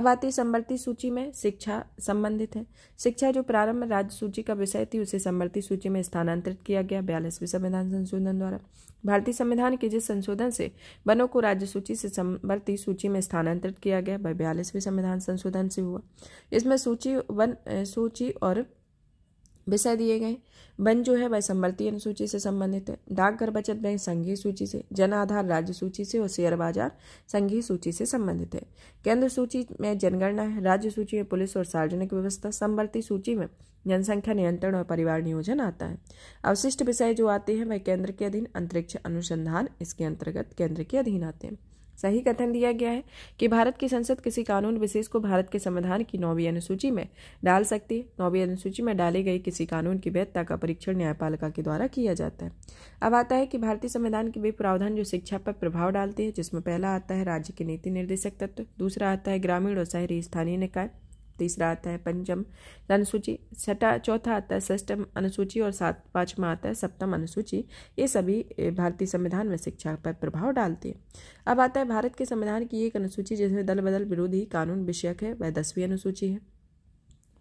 अब आती है समवर्ती सूची में शिक्षा संबंधित है शिक्षा जो प्रारंभ राज्य सूची का विषय थी उसे समवर्ती सूची में स्थानांतरित किया गया बयालीसवीं संविधान संशोधन द्वारा भारतीय संविधान के जिस संशोधन से वनों को राज्य सूची से संवर्ती सूची में स्थानांतरित किया गया वह बयालीसवें संविधान संशोधन से हुआ इसमें सूची वन सूची और विषय दिए गए बन जो है वह संवर्ती अनुसूची से संबंधित है डाकघर बचत बैंक संघीय सूची से जन आधार राज्य सूची से और शेयर बाजार संघीय सूची से संबंधित है केंद्र सूची में जनगणना है राज्य सूची में पुलिस और सार्वजनिक व्यवस्था संवर्ती सूची में जनसंख्या नियंत्रण और परिवार नियोजन आता है अवशिष्ट विषय जो आते हैं वह केंद्र के अधीन अंतरिक्ष अनुसंधान इसके अंतर्गत केंद्र के अधीन आते हैं सही कथन दिया गया है कि भारत की संसद किसी कानून विशेष को भारत के संविधान की नौवीं अनुसूची में डाल सकती है नौवीं अनुसूची में डाले गए किसी कानून की वैधता का परीक्षण न्यायपालिका के द्वारा किया जाता है अब आता है कि भारतीय संविधान के वे प्रावधान जो शिक्षा पर प्रभाव डालते हैं जिसमें पहला आता है राज्य के नीति निर्देशक तत्व दूसरा आता है ग्रामीण और शहरी स्थानीय निकाय तीसरा आता है पंचम अनुसूची छठा चौथा आता है षष्टम अनुसूची और सात पाँचवा आता है सप्तम अनुसूची ये सभी भारतीय संविधान में शिक्षा पर प्रभाव डालते हैं अब आता है भारत के संविधान की एक अनुसूची जिसमें दल बदल विरोधी कानून विषयक है वह दसवीं अनुसूची है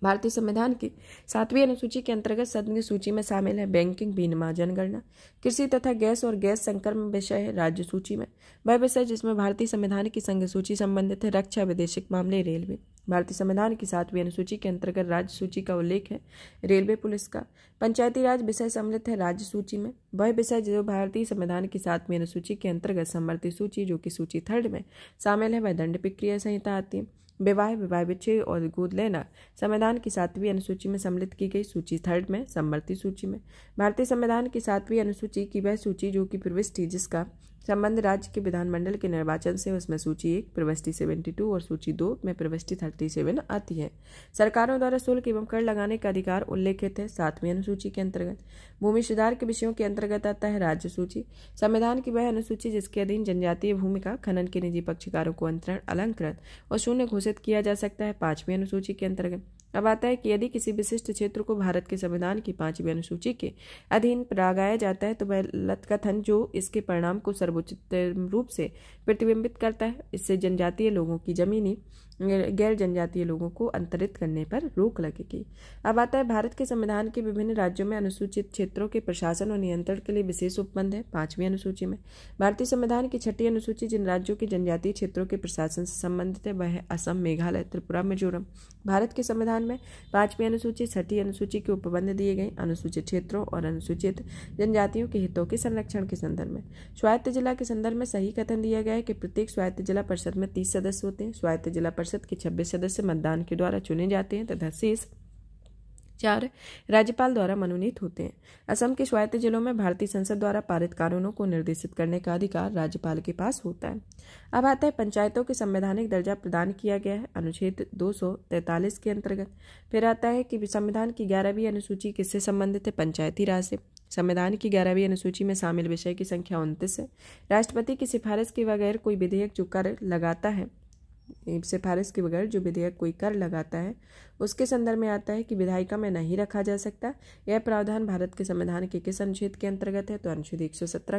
भारतीय संविधान की सातवीं अनुसूची के अंतर्गत सदन की सूची में शामिल है बैंकिंग बीमा जनगणना कृषि तथा गैस और गैस संकर में विषय है राज्य सूची में वह विषय जिसमें भारतीय संविधान की संघ सूची संबंधित है रक्षा वैदेशिक मामले रेलवे भारतीय संविधान की सातवीं अनुसूची के अंतर्गत राज्य सूची का उल्लेख है रेलवे पुलिस का पंचायती राज विषय सम्मिलित है राज्य सूची में वह विषय जो भारतीय संविधान की सातवीं अनुसूची के अंतर्गत समर्थित सूची जो कि सूची थर्ड में शामिल है वह दंड प्रक्रिया संहिता आती है विवाह विवाह विच्छेद और गोद लेना संविधान की सातवीं अनुसूची में सम्मिलित की गई सूची थर्ड में सम्मति सूची में भारतीय संविधान की सातवीं अनुसूची की वह सूची जो कि प्रविष्ट थी जिसका संबंध राज्य के विधानमंडल के निर्वाचन से उसमें सूची एक प्रवृष्टि सेवेंटी टू और सूची दो में प्रवृष्टि थर्टी सेवन आती है सरकारों द्वारा शुल्क एवं कर लगाने का अधिकार उल्लेखित है सातवीं अनुसूची के अंतर्गत भूमि सुधार के विषयों के अंतर्गत आता है राज्य सूची संविधान की वह अनुसूची जिसके अधीन जनजातीय भूमि का खनन के निजी पक्षकारों को अंतरण अलंकृत और शून्य घोषित किया जा सकता है पांचवी अनुसूची के अंतर्गत अब आता है कि यदि किसी विशिष्ट क्षेत्र को भारत के संविधान की पांचवी अनुसूची के अधीन प्रागाया जाता है तो वह कथन जो इसके परिणाम को सर्वोच्च रूप से प्रतिबिंबित करता है इससे जनजातीय लोगों की जमीनी गैर जनजातीय लोगों को अंतरित करने पर रोक लगेगी अब आता है भारत के संविधान के विभिन्न राज्यों में अनुसूचित क्षेत्रों के प्रशासन और नियंत्रण के लिए विशेष उपबंध है पांचवी अनुसूची में भारतीय संविधान की छठी अनुसूची जिन राज्यों के जनजातीय क्षेत्रों के प्रशासन से संबंधित है वह असम मेघालय त्रिपुरा मिजोरम भारत के संविधान में पांचवी अनुसूची छठी अनुसूची के उपबंध दिए गए अनुसूचित क्षेत्रों और अनुसूचित जनजातियों के हितों के संरक्षण के संदर्भ में स्वायत्त जिला के संदर्भ में सही कथन दिया गया है कि प्रत्येक स्वायत्त जिला परिषद में तीस सदस्य होते हैं स्वायत्त जिला परिषद परिषद के छब्बीस सदस्य मतदान के द्वारा चुने जाते हैं तथा शेष चार राज्यपाल द्वारा मनोनीत होते हैं असम के स्वायत्त जिलों में भारतीय संसद द्वारा पारित कानूनों को निर्देशित करने का अधिकार राज्यपाल के पास होता है अब आता है पंचायतों के संवैधानिक दर्जा प्रदान किया गया है अनुच्छेद 243 के अंतर्गत फिर आता है कि संविधान की ग्यारहवीं अनुसूची किससे संबंधित है पंचायती राज से संविधान की ग्यारहवीं अनुसूची में शामिल विषय की संख्या उन्तीस है राष्ट्रपति की सिफारिश के बगैर कोई विधेयक जो कर लगाता है सिफारिश के बगैर जो विधेयक कोई कर लगाता है उसके संदर्भ में आता है कि विधायिका में नहीं रखा जा सकता यह प्रावधान भारत के संविधान के किस अनुच्छेद के अंतर्गत है तो अनुच्छेद एक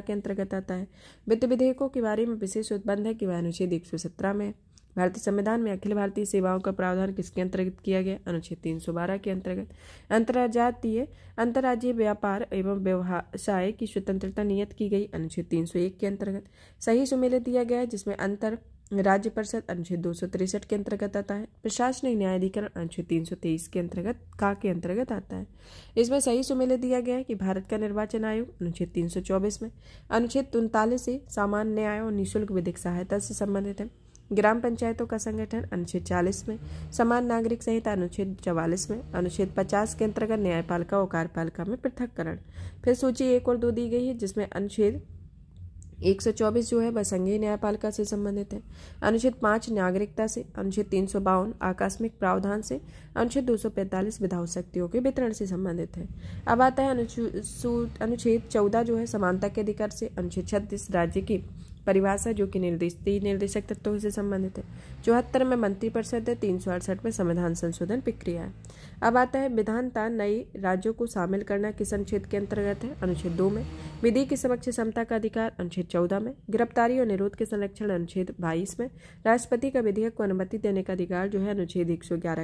के अंतर्गत आता है वित्त विधेयकों के बारे में विशेष उत्पन्न है कि वह अनुच्छेद एक में भारतीय संविधान में अखिल भारतीय सेवाओं का प्रावधान किसके अंतर्गत किया गया अनुच्छेद तीन सौ बारह के अंतर्गत अंतरराजातीय अंतर्राज्यीय व्यापार एवं व्यवसाय की स्वतंत्रता नियत की गई अनुच्छेद तीन सौ एक के अंतर्गत सही सुमेलित दिया गया जिसमें अंतर राज्य परिषद अनुच्छेद दो सौ तिरसठ के अंतर्गत आता है प्रशासनिक न्यायाधिकरण अनुच्छेद तीन सौ तेईस के अंतर्गत का के अंतर्गत आता है इसमें सही सुमेलित दिया गया है कि भारत का निर्वाचन आयोग अनुच्छेद तीन सौ चौबीस में अनुच्छेद उनतालीस से सामान्य न्याय और निःशुल्क विधिक सहायता से संबंधित है ग्राम पंचायतों का संगठन अनुच्छेद 40 में समान नागरिक संहिता अनुच्छेद 44 में अनुच्छेद 50 के अंतर्गत न्यायपालिका और कार्यपालिका में पृथककरण फिर सूची एक और दो दी गई है जिसमें अनुच्छेद 124 जो है वह संघीय न्यायपालिका से संबंधित है अनुच्छेद पाँच नागरिकता से अनुच्छेद तीन सौ बावन आकस्मिक प्रावधान से अनुच्छेद दो सौ पैंतालीस विधाओ शक्तियों के वितरण से संबंधित है अब आता है अनुच्छेद चौदह जो है समानता के अधिकार से अनुच्छेद छत्तीस राज्य की परिभाषा जो कि तीन निर्देशक तत्वों से संबंधित है चौहत्तर में मंत्रिपरिषद है तीन सौ अड़सठ में संविधान संशोधन प्रक्रिया है अब आता है विधानता नए राज्यों को शामिल करना किस अनुच्छेद के अंतर्गत है अनुच्छेद दो में विधि के समक्ष समता का अधिकार अनुच्छेद चौदह में गिरफ्तारी और निरोध के संरक्षण अनुच्छेद बाईस में राष्ट्रपति का विधेयक को अनुमति देने का अधिकार जो है अनुच्छेद एक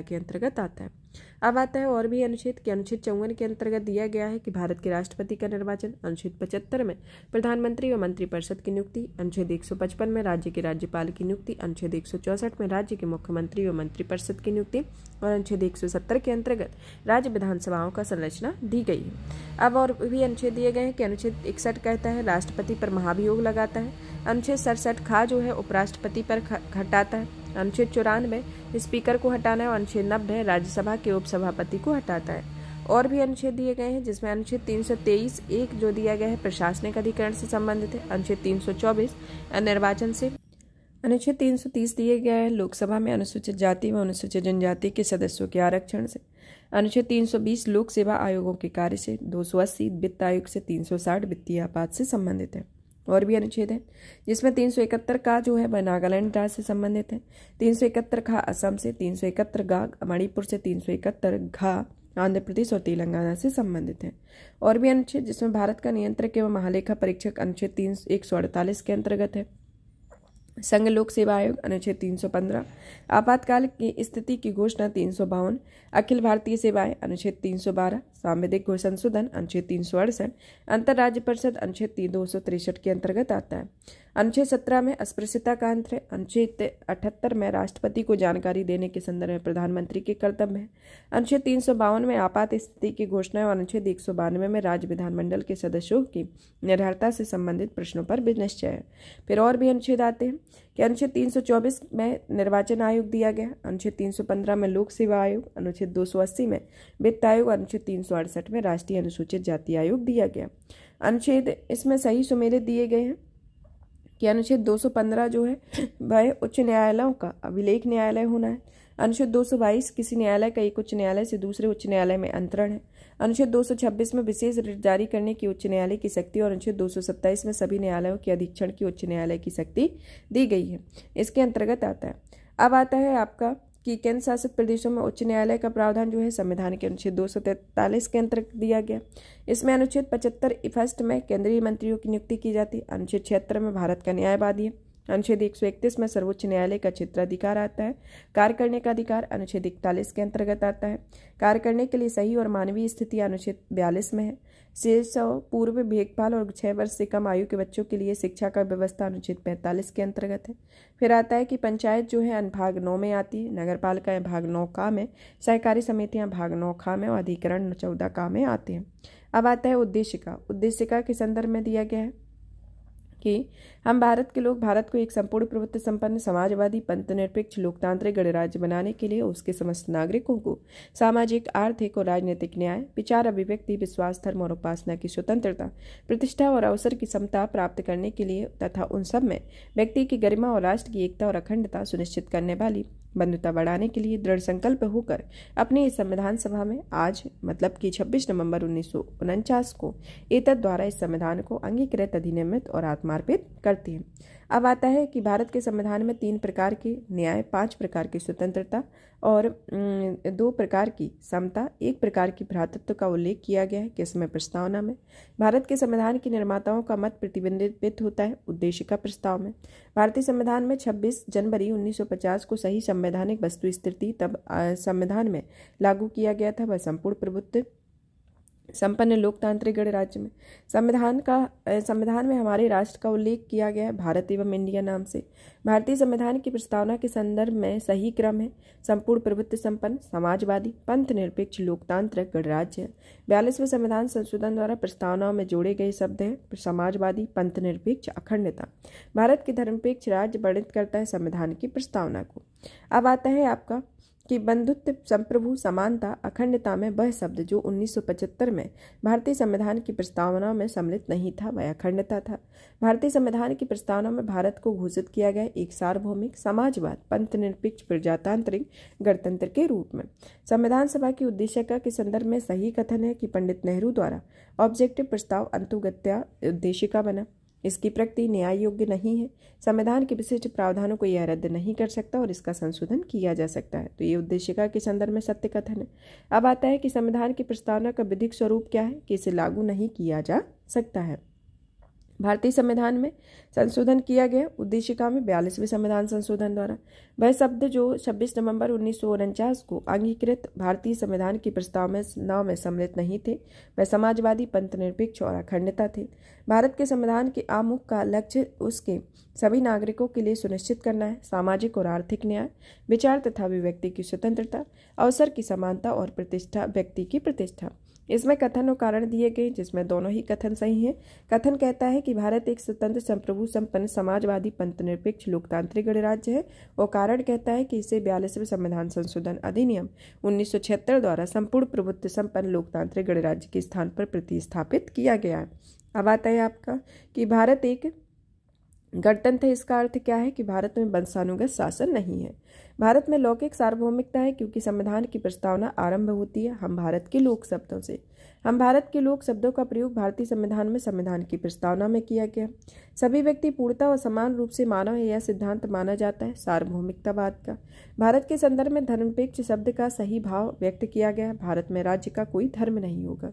के अंतर्गत आता है अब आता है और भी अनुच्छेद के अनुच्छेद चौवन के अंतर्गत दिया गया है कि भारत के राष्ट्रपति का निर्वाचन अनुच्छेद पचहत्तर में प्रधानमंत्री और मंत्रिपरिषद की नियुक्ति अनुच्छेद एक में राज्य के राज्यपाल की नियुक्ति अनुच्छेद एक में राज्य के मुख्यमंत्री और मंत्रिपरिषद की नियुक्ति और अनुच्छेद एक के अंतर्गत अंतर्गत राज्य विधानसभाओं का संरचना दी गई है अब और भी अनुच्छेद दिए गए हैं कि अनुच्छेद इकसठ कहता है राष्ट्रपति पर महाभियोग लगाता है अनुच्छेद सड़सठ खा जो है उपराष्ट्रपति पर हटाता है अनुच्छेद चौरानवे स्पीकर को हटाना है और अनुच्छेद नब्बे राज्यसभा के उपसभापति को हटाता है और भी अनुच्छेद दिए गए हैं जिसमें अनुच्छेद तीन एक जो दिया गया है प्रशासनिक अधिकरण से संबंधित है अनुच्छेद चौबीस निर्वाचन से अनुच्छेद 330 दिए गए हैं लोकसभा में अनुसूचित जाति व अनुसूचित जनजाति के सदस्यों के आरक्षण से अनुच्छेद 320 लोक सेवा आयोगों के कार्य से 280 वित्त आयोग से 360 वित्तीय आपात से संबंधित है और भी अनुच्छेद हैं जिसमें 371 का जो है वह नागालैंड राज्य से संबंधित है 371 खा असम से 371 गा मणिपुर से 371 घा आंध्र प्रदेश और तेलंगाना से संबंधित हैं और भी अनुच्छेद जिसमें भारत का नियंत्रक एवं महालेखा परीक्षक अनुच्छेद तीन के अंतर्गत है संघ लोक सेवा आयोग अनुच्छेद 315 आपातकाल की स्थिति की घोषणा तीन सौ बावन अखिल भारतीय सेवाएं अनुच्छेद 312 सांविधिक संशोधन अनुच्छेद तीन सौ अड़सठ अंतर्राज्य परिषद अनुच्छेद तीन दो सौ तिरसठ के अंतर्गत आता है अनुच्छेद सत्रह में अस्पृश्यता का अंतर है अनुच्छेद अठहत्तर में राष्ट्रपति को जानकारी देने के संदर्भ में प्रधानमंत्री के कर्तव्य हैं अनुच्छेद तीन सौ बावन में आपात स्थिति की घोषणा और अनुच्छेद एक सौ बानवे में राज्य विधानमंडल के सदस्यों की निर्धारता से संबंधित प्रश्नों पर निश्चय है फिर और भी अनुच्छेद आते हैं कि अनुच्छेद तीन सौ चौबीस में निर्वाचन आयोग दिया गया अनुच्छेद तीन सौ पंद्रह में लोक सेवा आयोग अनुच्छेद दो सौ अस्सी में वित्त आयोग अनुच्छेद तीन सौ अड़सठ में राष्ट्रीय अनुसूचित जाति आयोग दिया गया अनुच्छेद इसमें सही सुमेरे दिए गए हैं कि अनुच्छेद 215 जो है वह उच्च न्यायालयों का अभिलेख न्यायालय होना है अनुच्छेद 222 किसी न्यायालय का एक उच्च न्यायालय से दूसरे उच्च न्यायालय में अंतरण है अनुच्छेद 226 में विशेष रिट जारी करने की उच्च न्यायालय की शक्ति और अनुच्छेद 227 में सभी न्यायालयों के अधीक्षण की उच्च न्यायालय की शक्ति दी गई है इसके अंतर्गत आता है अब आता है आपका कि केंद्र शासित प्रदेशों में उच्च न्यायालय का प्रावधान जो है संविधान के अनुच्छेद दो के अंतर्गत दिया गया इसमें अनुच्छेद पचहत्तर फर्स्ट में केंद्रीय मंत्रियों की नियुक्ति की जाती अनुच्छेद छिहत्तर में भारत का न्यायवादी है अनुच्छेद एक में सर्वोच्च न्यायालय का क्षेत्राधिकार आता है कार्य करने का अधिकार अनुच्छेद इकतालीस के अंतर्गत आता है कार्य करने के लिए सही और मानवीय स्थिति अनुच्छेद बयालीस में है शेष पूर्व देखभाल और छः वर्ष से कम आयु के बच्चों के लिए शिक्षा का व्यवस्था अनुच्छेद पैंतालीस के अंतर्गत है फिर आता है कि पंचायत जो है अनुभाग नौ में आती है नगर पालिकाएं भाग नौ का में सहकारी समितियाँ भाग नौ खा में और अधिकरण चौदह का में आते हैं अब आता है उद्देश्य का उद्देश्य का के संदर्भ में दिया गया है कि हम भारत के लोग भारत को एक संपूर्ण प्रभुत्व संपन्न समाजवादी पंथ निरपेक्ष लोकतांत्रिक गणराज्य बनाने के लिए उसके समस्त नागरिकों को सामाजिक आर्थिक और राजनीतिक न्याय विचार अभिव्यक्ति विश्वास धर्म और उपासना की स्वतंत्रता प्रतिष्ठा और अवसर की समता प्राप्त करने के लिए तथा उन सब में व्यक्ति की गरिमा और राष्ट्र की एकता और अखंडता सुनिश्चित करने वाली बंधुता बढ़ाने के लिए दृढ़ संकल्प होकर अपनी इस संविधान सभा में आज मतलब कि 26 नवंबर उन्नीस को एतद द्वारा इस संविधान को अंगीकृत अधिनियमित और आत्मार्पित कर करती है अब आता है कि भारत के संविधान में तीन प्रकार के न्याय पांच प्रकार की स्वतंत्रता और दो प्रकार की समता एक प्रकार की भ्रातृत्व का उल्लेख किया गया है किस किसमें प्रस्तावना में भारत के संविधान के निर्माताओं का मत प्रतिबंधित होता है उद्देश्य का प्रस्ताव में भारतीय संविधान में 26 जनवरी 1950 को सही संवैधानिक वस्तु स्थिति तब संविधान में लागू किया गया था वह संपूर्ण प्रभुत्व संपन्न लोकतांत्रिक गणराज्य में संविधान का संविधान में हमारे राष्ट्र का उल्लेख किया गया है भारत एवं इंडिया नाम से भारतीय संविधान की प्रस्तावना के संदर्भ में सही क्रम है संपूर्ण प्रभुत्व संपन्न समाजवादी पंथ निरपेक्ष लोकतांत्रिक गणराज्य है बयालीसवें संविधान संशोधन द्वारा प्रस्तावनाओं में जोड़े गए शब्द हैं समाजवादी पंथ निरपेक्ष अखंडता भारत के धर्मपेक्ष राज्य वर्णित करता है संविधान की प्रस्तावना को अब आता है आपका कि बंधुत्व संप्रभु समानता अखंडता में वह शब्द जो 1975 में भारतीय संविधान की प्रस्तावना में सम्मिलित नहीं था वह अखंडता था भारतीय संविधान की प्रस्तावना में भारत को घोषित किया गया एक सार्वभौमिक समाजवाद पंथ निरपेक्ष प्रजातांत्रिक गणतंत्र के रूप में संविधान सभा की उद्देश्यका के संदर्भ में सही कथन है कि पंडित नेहरू द्वारा ऑब्जेक्टिव प्रस्ताव अंतुगत्या उद्देशिका बना इसकी प्रगति न्याय योग्य नहीं है संविधान के विशिष्ट प्रावधानों को यह रद्द नहीं कर सकता और इसका संशोधन किया जा सकता है तो ये उद्देशिका के संदर्भ में सत्य कथन है अब आता है कि संविधान की प्रस्तावना का विधिक स्वरूप क्या है कि इसे लागू नहीं किया जा सकता है भारतीय संविधान में संशोधन किया गया उद्देशिका में बयालीसवें संविधान संशोधन द्वारा वह शब्द जो 26 नवंबर उन्नीस को अंगीकृत भारतीय संविधान की प्रस्ताव में नाव में सम्मिलित नहीं थे वह समाजवादी पंथनिरपेक्ष और अखंडता थे भारत के संविधान के आमुख का लक्ष्य उसके सभी नागरिकों के लिए सुनिश्चित करना है सामाजिक और आर्थिक न्याय विचार तथा अभिव्यक्ति की स्वतंत्रता अवसर की समानता और प्रतिष्ठा व्यक्ति की प्रतिष्ठा इसमें कथन और कारण दिए गए जिसमें दोनों ही कथन सही हैं कथन कहता है कि भारत एक स्वतंत्र संप्रभु संपन्न समाजवादी पंथनिरपेक्ष लोकतांत्रिक गणराज्य है और कारण कहता है कि इसे बयालीसवें संविधान संशोधन अधिनियम उन्नीस द्वारा संपूर्ण प्रभुत्व संपन्न लोकतांत्रिक गणराज्य के स्थान पर प्रतिस्थापित किया गया है अब आता है आपका कि भारत एक गणतंत्र इसका अर्थ क्या है कि भारत में वंशानुगत शासन नहीं है भारत में लौकिक सार्वभौमिकता है क्योंकि संविधान की प्रस्तावना आरंभ होती है हम भारत के लोक शब्दों से हम भारत के लोग शब्दों का प्रयोग भारतीय संविधान में संविधान की प्रस्तावना में किया गया सभी व्यक्ति पूर्णता और समान रूप से मानव है यह सिद्धांत माना जाता है सार्वभौमिकतावाद का भारत के संदर्भ में धर्मपेक्ष शब्द का सही भाव व्यक्त किया गया भारत में राज्य का कोई धर्म नहीं होगा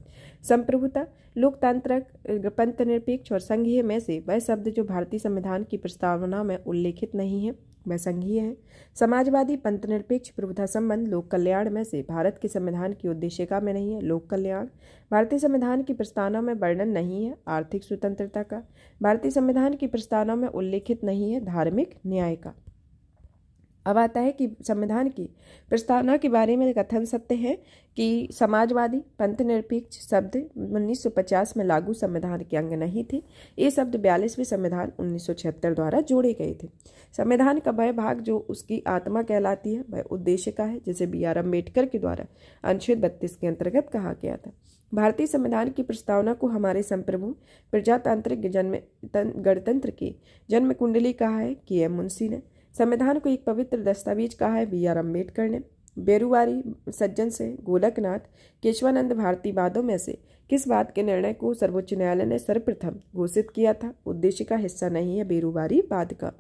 संप्रभुता लोकतांत्रिक पंथ निरपेक्ष और संघीय में से वह शब्द जो भारतीय संविधान की प्रस्तावना में उल्लेखित नहीं है वह संघीय है समाजवादी पंथनिरपेक्ष प्रभुता संबंध लोक कल्याण में से भारत के संविधान की उद्देशिका में नहीं है लोक कल्याण भारतीय संविधान की प्रस्तावना में वर्णन नहीं है आर्थिक स्वतंत्रता का भारतीय संविधान की प्रस्तावना में उल्लेखित नहीं है धार्मिक न्याय का अब आता है कि संविधान की प्रस्तावना के बारे में कथन सत्य है कि समाजवादी पंथ निरपेक्ष शब्द 1950 में लागू संविधान के अंग नहीं थे ये शब्द बयालीसवें संविधान 1976 द्वारा जोड़े गए थे संविधान का वह भाग जो उसकी आत्मा कहलाती है वह उद्देश्य का है जिसे बी आर अम्बेडकर के द्वारा अनुच्छेद बत्तीस के अंतर्गत कहा गया था भारतीय संविधान की प्रस्तावना को हमारे संप्रभु प्रजातांत्रिक जन्म गणतंत्र की जन्म कुंडली कहा है कि एम मुंशी ने संविधान को एक पवित्र दस्तावेज कहा है बी आर अम्बेडकर ने बेरुवारी सज्जन से गोलकनाथ केशवानंद भारती वादों में से किस बात के निर्णय को सर्वोच्च न्यायालय ने सर्वप्रथम घोषित किया था उद्देश्य का हिस्सा नहीं है बेरुवारी वाद का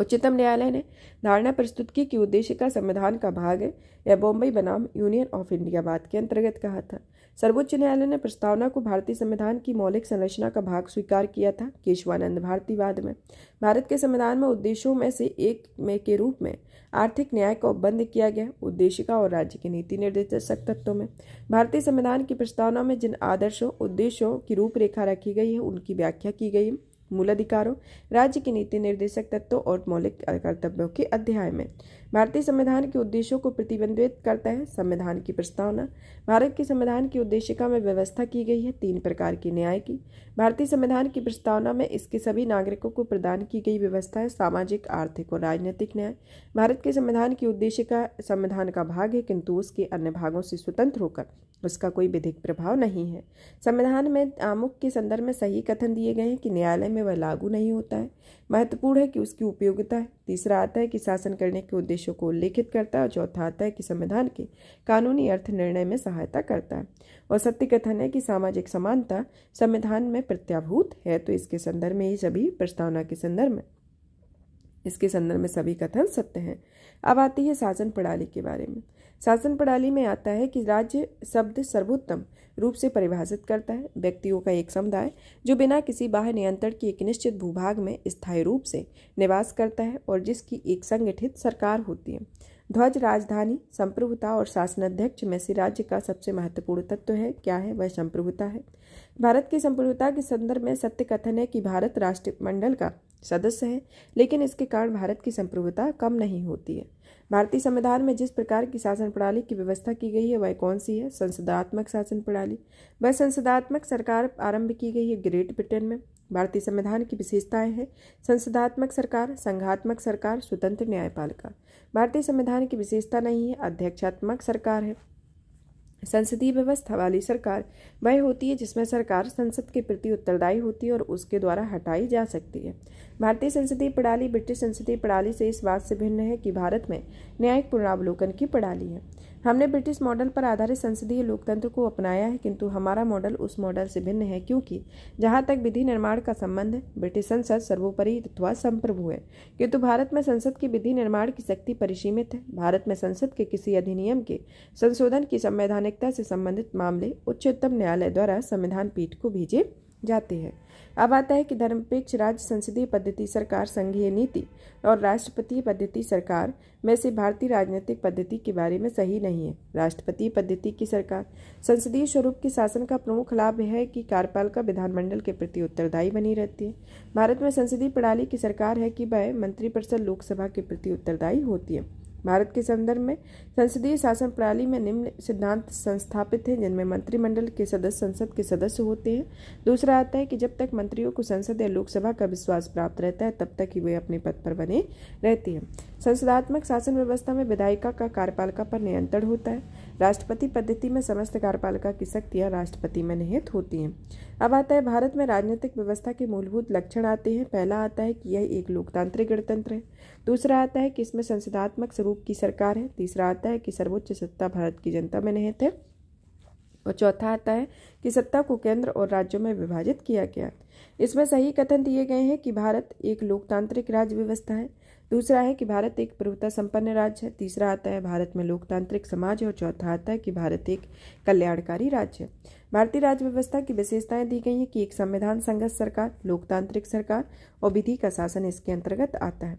उच्चतम न्यायालय ने धारणा प्रस्तुत की कि उद्देश्य का संविधान का भाग है यह बॉम्बे बनाम यूनियन ऑफ इंडिया बात के अंतर्गत कहा था सर्वोच्च न्यायालय ने प्रस्तावना को भारतीय संविधान की मौलिक संरचना का भाग स्वीकार किया था केशवानंद भारतीवाद में भारत के संविधान में उद्देश्यों में से एक में के रूप में आर्थिक न्याय को बंद किया गया उद्देशिका और राज्य के नीति निर्देशक तत्वों में भारतीय संविधान की प्रस्तावना में जिन आदर्शों उद्देश्यों की रूपरेखा रखी गई है उनकी व्याख्या की गई है मूल अधिकारों राज्य के नीति निर्देशक तत्वों और मौलिक कर्तव्यों के अध्याय में भारतीय संविधान के उद्देश्यों को प्रतिबंधित करता है संविधान की प्रस्तावना भारत के संविधान की उद्देशिका में व्यवस्था की गई है तीन प्रकार के न्याय की भारतीय संविधान की प्रस्तावना में इसके सभी नागरिकों को प्रदान की गई व्यवस्था है सामाजिक आर्थिक और राजनीतिक न्याय भारत के संविधान की उद्देशिका संविधान का भाग है किंतु उसके अन्य भागों से स्वतंत्र होकर उसका कोई विधिक प्रभाव नहीं है संविधान में आमुख के संदर्भ में सही कथन दिए गए हैं कि न्यायालय में वह लागू नहीं होता है महत्वपूर्ण है कि उसकी उपयोगिता है तीसरा आता है कि शासन करने के उद्देश्यों को उल्लेखित करता है और चौथा आता है कि संविधान के कानूनी अर्थ निर्णय में सहायता करता है और सत्य कथन है कि सामाजिक समानता संविधान में प्रत्याभूत है तो इसके संदर्भ में ही सभी प्रस्तावना के संदर्भ में इसके संदर्भ में सभी कथन सत्य हैं अब आती है शासन प्रणाली के बारे में शासन प्रणाली में आता है कि राज्य शब्द सर्वोत्तम रूप से परिभाषित करता है व्यक्तियों का एक समुदाय जो बिना किसी बाह्य नियंत्रण के एक निश्चित भूभाग में स्थायी रूप से निवास करता है और जिसकी एक संगठित सरकार होती है ध्वज राजधानी संप्रभुता और शासनाध्यक्ष में से राज्य का सबसे महत्वपूर्ण तत्व है क्या है वह संप्रभुता है भारत की संपूर्णता के संदर्भ में सत्य कथन है कि भारत राष्ट्रमंडल का सदस्य है लेकिन इसके कारण भारत की संप्रभुता कम नहीं होती है भारतीय संविधान में जिस प्रकार की शासन प्रणाली की व्यवस्था की गई है वह कौन सी है संसदात्मक शासन प्रणाली वह संसदात्मक सरकार आरंभ की गई है ग्रेट ब्रिटेन में भारतीय संविधान की विशेषताएं हैं संसदात्मक सरकार संघात्मक सरकार स्वतंत्र न्यायपालिका भारतीय संविधान की विशेषता नहीं है अध्यक्षात्मक सरकार है संसदीय व्यवस्था वाली सरकार वह होती है जिसमें सरकार संसद के प्रति उत्तरदायी होती है और उसके द्वारा हटाई जा सकती है भारतीय संसदीय प्रणाली ब्रिटिश संसदीय प्रणाली से इस बात से भिन्न है कि भारत में न्यायिक पुनरावलोकन की प्रणाली है हमने ब्रिटिश मॉडल पर आधारित संसदीय लोकतंत्र को अपनाया है किंतु हमारा मॉडल उस मॉडल से भिन्न है क्योंकि जहां तक विधि निर्माण का संबंध है ब्रिटिश संसद सर्वोपरि अथवा संप्रभु है किंतु भारत में संसद की विधि निर्माण की शक्ति परिसीमित है भारत में संसद के किसी अधिनियम के संशोधन की संवैधानिकता से संबंधित मामले उच्चतम न्यायालय द्वारा संविधान पीठ को भेजे जाते हैं अब आता है कि धर्मपेक्ष राज्य संसदीय पद्धति सरकार संघीय नीति और राष्ट्रपति पद्धति सरकार में से भारतीय राजनीतिक पद्धति के बारे में सही नहीं है राष्ट्रपति पद्धति की सरकार संसदीय स्वरूप के शासन का प्रमुख लाभ है कि कार्यपालिका विधानमंडल के प्रति उत्तरदायी बनी रहती है भारत में संसदीय प्रणाली की सरकार है कि वह मंत्रिपरिषद लोकसभा के प्रति उत्तरदायी होती है भारत के संदर्भ में संसदीय शासन प्रणाली में निम्न सिद्धांत संस्थापित हैं जिनमें मंत्रिमंडल के सदस्य संसद के सदस्य होते हैं दूसरा आता है कि जब तक मंत्रियों को संसद या लोकसभा का विश्वास प्राप्त रहता है तब तक ही वे अपने पद पर बने रहते हैं संसदात्मक शासन व्यवस्था में विधायिका का कार्यपालिका पर नियंत्रण होता है राष्ट्रपति पद्धति में समस्त कार्यपालिका की शक्तियां राष्ट्रपति में निहित होती हैं अब आता है भारत में राजनीतिक व्यवस्था के मूलभूत लक्षण आते हैं पहला आता है कि यह एक लोकतांत्रिक गणतंत्र है दूसरा आता है कि इसमें संसदात्मक स्वरूप की सरकार है तीसरा आता है कि सर्वोच्च सत्ता भारत की जनता में निहित है और चौथा आता है कि सत्ता को केंद्र और राज्यों में विभाजित किया गया इसमें सही कथन दिए गए हैं कि भारत एक लोकतांत्रिक राज्य व्यवस्था है दूसरा है कि भारत एक प्रभुता संपन्न राज्य है तीसरा आता है भारत में लोकतांत्रिक समाज है और चौथा आता है कि भारत एक कल्याणकारी राज्य है भारतीय राज्य व्यवस्था की विशेषताएं दी गई हैं कि एक संविधान संगत सरकार लोकतांत्रिक सरकार और विधि का शासन इसके अंतर्गत आता है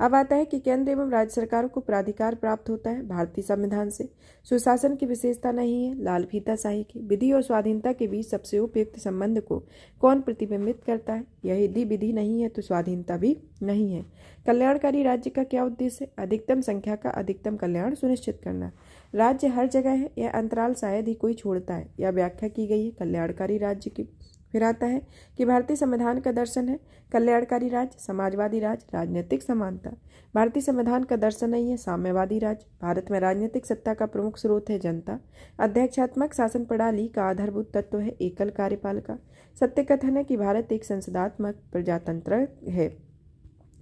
अब आता है कि केंद्र एवं राज्य सरकारों को प्राधिकार प्राप्त होता है भारतीय संविधान से सुशासन की विशेषता नहीं है लाल फीता शाही की विधि और स्वाधीनता के बीच सबसे उपयुक्त संबंध को कौन प्रतिबिंबित करता है यह यदि विधि नहीं है तो स्वाधीनता भी नहीं है कल्याणकारी राज्य का क्या उद्देश्य है अधिकतम संख्या का अधिकतम कल्याण सुनिश्चित करना राज्य हर जगह है यह अंतराल शायद ही कोई छोड़ता है यह व्याख्या की गई है कल्याणकारी राज्य की फिर आता है कि भारतीय संविधान का दर्शन है कल्याणकारी राज्य समाजवादी राज्य राजनीतिक समानता भारतीय संविधान का दर्शन नहीं है साम्यवादी राज्य भारत में राजनीतिक सत्ता का प्रमुख स्रोत है जनता अध्यक्षात्मक शासन प्रणाली का आधारभूत तत्व है एकल कार्यपालिका सत्य कथन है कि भारत एक संसदात्मक प्रजातंत्र है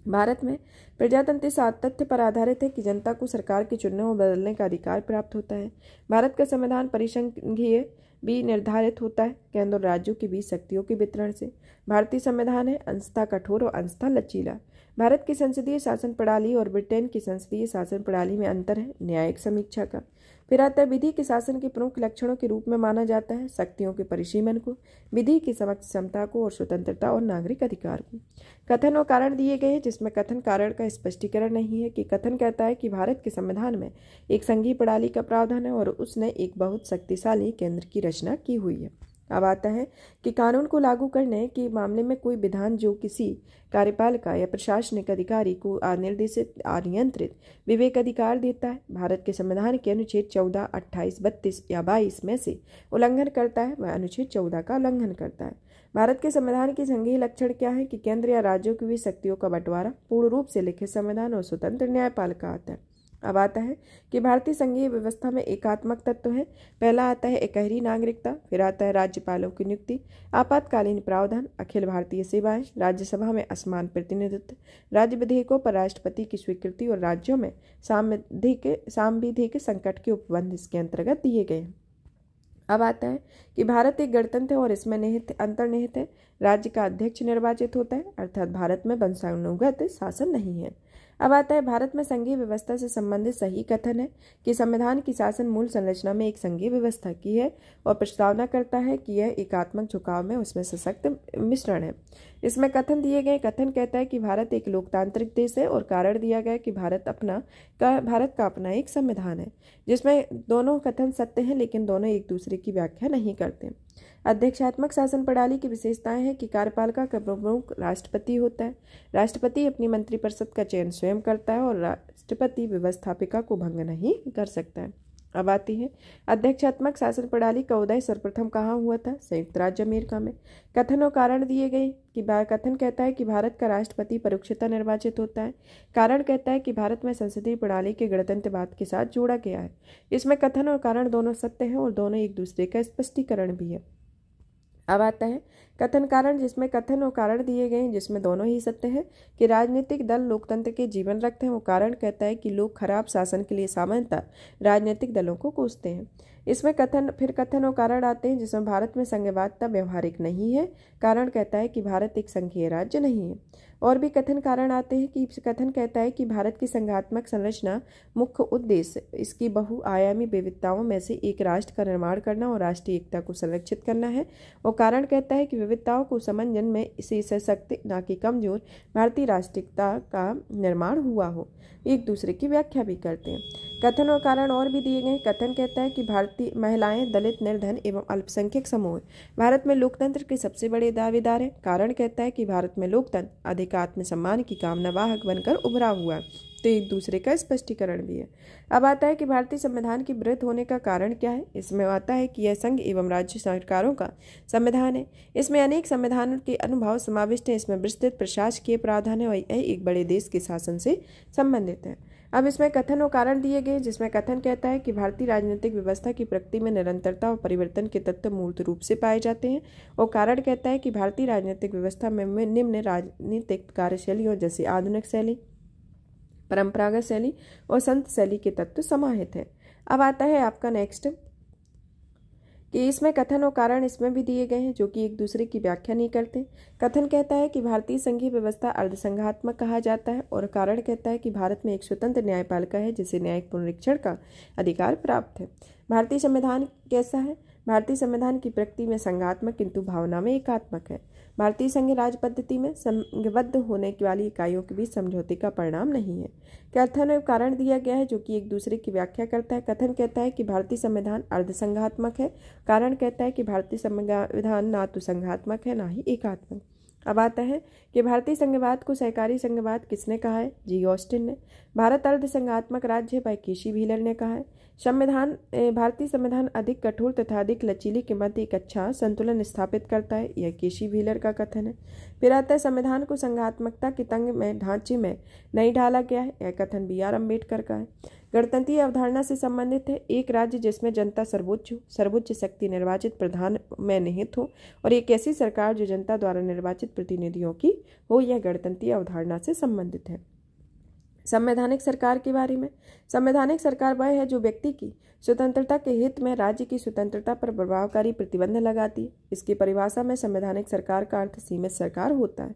भारत में प्रजातंत्र तथ्य पर आधारित है कि जनता को सरकार के चुनने और बदलने का अधिकार प्राप्त होता है भारत का संविधान परिसंघीय भी निर्धारित होता है केंद्र और राज्यों के बीच शक्तियों के वितरण से भारतीय संविधान है अंशता कठोर और अंशता लचीला भारत की संसदीय शासन प्रणाली और ब्रिटेन की संसदीय शासन प्रणाली में अंतर है न्यायिक समीक्षा का फिर आता है विधि के शासन के प्रमुख लक्षणों के रूप में माना जाता है शक्तियों के परिसीमन को विधि की समक्ष क्षमता को और स्वतंत्रता और नागरिक अधिकार को कथन और कारण दिए गए हैं जिसमें कथन कारण का स्पष्टीकरण नहीं है कि कथन कहता है कि भारत के संविधान में एक संघीय प्रणाली का प्रावधान है और उसने एक बहुत शक्तिशाली केंद्र की रचना की हुई है अब आता है कि कानून को लागू करने के मामले में कोई विधान जो किसी कार्यपालिका या प्रशासनिक अधिकारी को अनिर्देशित अनियंत्रित विवेक अधिकार देता है भारत के संविधान के अनुच्छेद चौदह अट्ठाईस बत्तीस या बाईस में से उल्लंघन करता है वह अनुच्छेद चौदह का उल्लंघन करता है भारत के संविधान के संघीय लक्षण क्या है कि केंद्र या राज्यों की भी शक्तियों का बंटवारा पूर्ण रूप से लिखित संविधान और स्वतंत्र न्यायपालिका आता है अब आता है कि भारतीय संघीय व्यवस्था में एकात्मक तत्व है पहला आता है एकहरी नागरिकता फिर आता है राज्यपालों की नियुक्ति आपातकालीन प्रावधान अखिल भारतीय सेवाएं राज्यसभा में असमान प्रतिनिधित्व राज्य विधेयकों पर राष्ट्रपति की स्वीकृति और राज्यों में सामिधिक सामविधिक संकट के उपबंध इसके अंतर्गत दिए गए हैं अब आता है कि भारत एक गणतंत्र है और इसमें निहित अंतर्निहित है राज्य का अध्यक्ष निर्वाचित होता है अर्थात भारत में वंशानुगत शासन नहीं है अब आता है भारत में संघीय व्यवस्था से संबंधित सही कथन है कि संविधान की शासन मूल संरचना में एक संघीय व्यवस्था की है और प्रस्तावना करता है कि यह एकात्मक झुकाव में उसमें सशक्त मिश्रण है इसमें कथन दिए गए कथन कहता है कि भारत एक लोकतांत्रिक देश है और कारण दिया गया कि भारत अपना का भारत का अपना एक संविधान है जिसमें दोनों कथन सत्य हैं लेकिन दोनों एक दूसरे की व्याख्या नहीं करते अध्यक्षात्मक शासन प्रणाली की विशेषताएं हैं कि कार्यपालिका का प्रमुख राष्ट्रपति होता है राष्ट्रपति अपनी मंत्रिपरिषद का चयन स्वयं करता है और राष्ट्रपति व्यवस्थापिका को भंग नहीं कर सकता है अब आती है अध्यक्षात्मक शासन प्रणाली का उदय सर्वप्रथम कहाँ हुआ था संयुक्त राज्य अमेरिका में कथन और कारण दिए गए कि कथन कहता है कि भारत का राष्ट्रपति परोक्षता निर्वाचित होता है कारण कहता है कि भारत में संसदीय प्रणाली के गणतंत्रवाद के साथ जोड़ा गया है इसमें कथन और कारण दोनों सत्य हैं और दोनों एक दूसरे का स्पष्टीकरण भी है अब आता है कथन कारण जिसमें कथन और कारण दिए गए हैं जिसमें दोनों ही सत्य है कि राजनीतिक दल लोकतंत्र के जीवन रखते हैं वो कारण कहता है कि लोग खराब शासन के लिए सामान्यतः राजनीतिक दलों को कोसते हैं इसमें कथन फिर कथन और कारण आते हैं जिसमें भारत में संघवादता व्यवहारिक नहीं है कारण कहता है कि भारत एक संघीय राज्य नहीं है और भी कथन कारण आते हैं कि कथन कहता है कि भारत की संघात्मक संरचना मुख्य उद्देश्य इसकी बहुआयामी विविधताओं में से एक राष्ट्र का निर्माण करना और राष्ट्रीय एकता को संरक्षित करना है और कारण कहता है कि विविधताओं को समंजन में इसे सशक्त ना कि कमजोर भारतीय राष्ट्रिकता का निर्माण हुआ हो एक दूसरे की व्याख्या भी करते हैं कथन और कारण और भी दिए गए कथन कहता है कि भारतीय महिलाएं दलित निर्धन एवं अल्पसंख्यक समूह भारत में लोकतंत्र के सबसे बड़े दावेदार हैं कारण कहता है कि भारत में लोकतंत्र अधिक का आत्मसम्मान की कामना वाहक बनकर उभरा हुआ तो एक दूसरे का स्पष्टीकरण भी है अब आता है कि भारतीय संविधान की वृद्ध होने का कारण क्या है इसमें आता है कि यह संघ एवं राज्य सरकारों का संविधान है इसमें अनेक संविधान के अनुभव समाविष्ट हैं इसमें विस्तृत प्रशासकीय प्रावधान है और यह एक बड़े देश के शासन से संबंधित है अब इसमें कथन और कारण दिए गए जिसमें कथन कहता है कि भारतीय राजनीतिक व्यवस्था की प्रगति में निरंतरता और परिवर्तन के तत्व मूर्त रूप से पाए जाते हैं और कारण कहता है कि भारतीय राजनीतिक व्यवस्था में निम्न राजनीतिक कार्यशैलियों जैसे आधुनिक शैली परंपरागत शैली और संत शैली के तत्व समाहित है अब आता है आपका नेक्स्ट कि इसमें कथन और कारण इसमें भी दिए गए हैं जो कि एक दूसरे की व्याख्या नहीं करते कथन कहता है कि भारतीय संघीय व्यवस्था अर्धसंघात्मक कहा जाता है और कारण कहता है कि भारत में एक स्वतंत्र न्यायपालिका है जिसे न्यायिक पुनरीक्षण का अधिकार प्राप्त है भारतीय संविधान कैसा है भारतीय संविधान की प्रकृति में संघात्मक किंतु भावना में एकात्मक है भारतीय संघ राज पद्धति में संघबद्ध होने की वाली इकाइयों के बीच समझौते का परिणाम नहीं है कथन एवं कारण दिया गया है जो कि एक दूसरे की व्याख्या करता है कथन कहता है कि भारतीय संविधान अर्धसंघात्मक है कारण कहता है कि भारतीय संविधान ना तो संघात्मक है ना ही एकात्मक अब आता है कि भारतीय संघवाद को सहकारी संघवाद किसने कहा है जी ऑस्टिन ने भारत अर्धसंघात्मक राज्य है भाई केशी भीलर ने कहा है संविधान भारतीय संविधान अधिक कठोर तथा अधिक लचीले के मध्य एक अच्छा संतुलन स्थापित करता है यह केशी व्हीलर का कथन है फिर आता है संविधान को संघात्मकता के तंग में ढांचे में नहीं ढाला गया है यह कथन बी आर अम्बेडकर का है गणतंत्रीय अवधारणा से संबंधित है एक राज्य जिसमें जनता सर्वोच्च हो सर्वोच्च शक्ति निर्वाचित प्रधान में निहित हो और एक ऐसी सरकार जो जनता द्वारा निर्वाचित प्रतिनिधियों की हो यह गणतंत्रीय अवधारणा से संबंधित है संवैधानिक सरकार के बारे में संवैधानिक सरकार वह है जो व्यक्ति की स्वतंत्रता के हित में राज्य की स्वतंत्रता पर प्रभावकारी प्रतिबंध लगाती इसकी परिभाषा में संवैधानिक सरकार का अर्थ सीमित सरकार होता है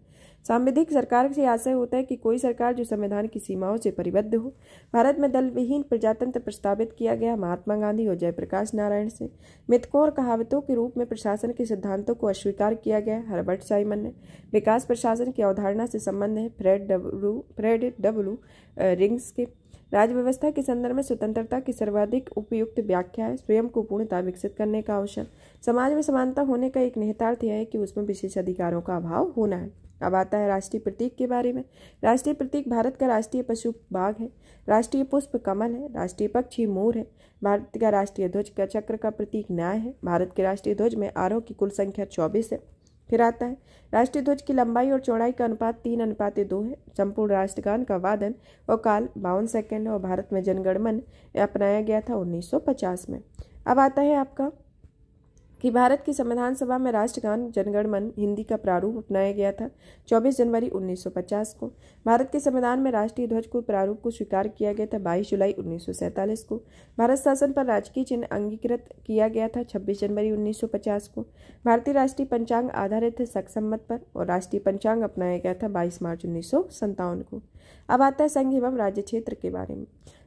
सांविधिक सरकार से आशय होता है कि कोई सरकार जो संविधान की सीमाओं से परिबद्ध हो भारत में दलविहीन प्रजातंत्र प्रस्तावित किया गया महात्मा गांधी और जयप्रकाश नारायण से मिथकों और कहावतों के रूप में प्रशासन के सिद्धांतों को अस्वीकार किया गया हर्बर्ट साइमन ने विकास प्रशासन की अवधारणा से संबंध है Fred W Fred W Riggs के राजव्यवस्था के संदर्भ में स्वतंत्रता की सर्वाधिक उपयुक्त व्याख्या है स्वयं को पूर्णता विकसित करने का अवसर समाज में समानता होने का एक निहितार्थ यह है कि उसमें विशेष अधिकारों का अभाव होना है अब आता है राष्ट्रीय प्रतीक के बारे में राष्ट्रीय प्रतीक भारत का राष्ट्रीय पशु बाघ है राष्ट्रीय पुष्प कमल है राष्ट्रीय पक्षी मोर है भारत का राष्ट्रीय ध्वज का चक्र का प्रतीक न्याय है भारत के राष्ट्रीय ध्वज में आरोह की कुल संख्या चौबीस है फिर आता है राष्ट्रीय ध्वज की लंबाई और चौड़ाई का अनुपात तीन अनुपात दो है संपूर्ण राष्ट्रगान का वादन और काल बावन सेकेंड और भारत में जनगणमन अपनाया गया था 1950 में अब आता है आपका कि भारत की संविधान सभा में राष्ट्रगान जनगण मन हिंदी का प्रारूप अपनाया गया था 24 जनवरी 1950 को भारत के संविधान में राष्ट्रीय ध्वज को प्रारूप को स्वीकार किया गया था 22 जुलाई 1947 को भारत शासन पर राजकीय चिन्ह अंगीकृत किया गया था 26 जनवरी 1950 को भारतीय राष्ट्रीय पंचांग आधारित है सक्सम्मत पर और राष्ट्रीय पंचांग अपनाया गया था बाईस मार्च उन्नीस को अब आता है संघ एवं राज्य क्षेत्र के बारे में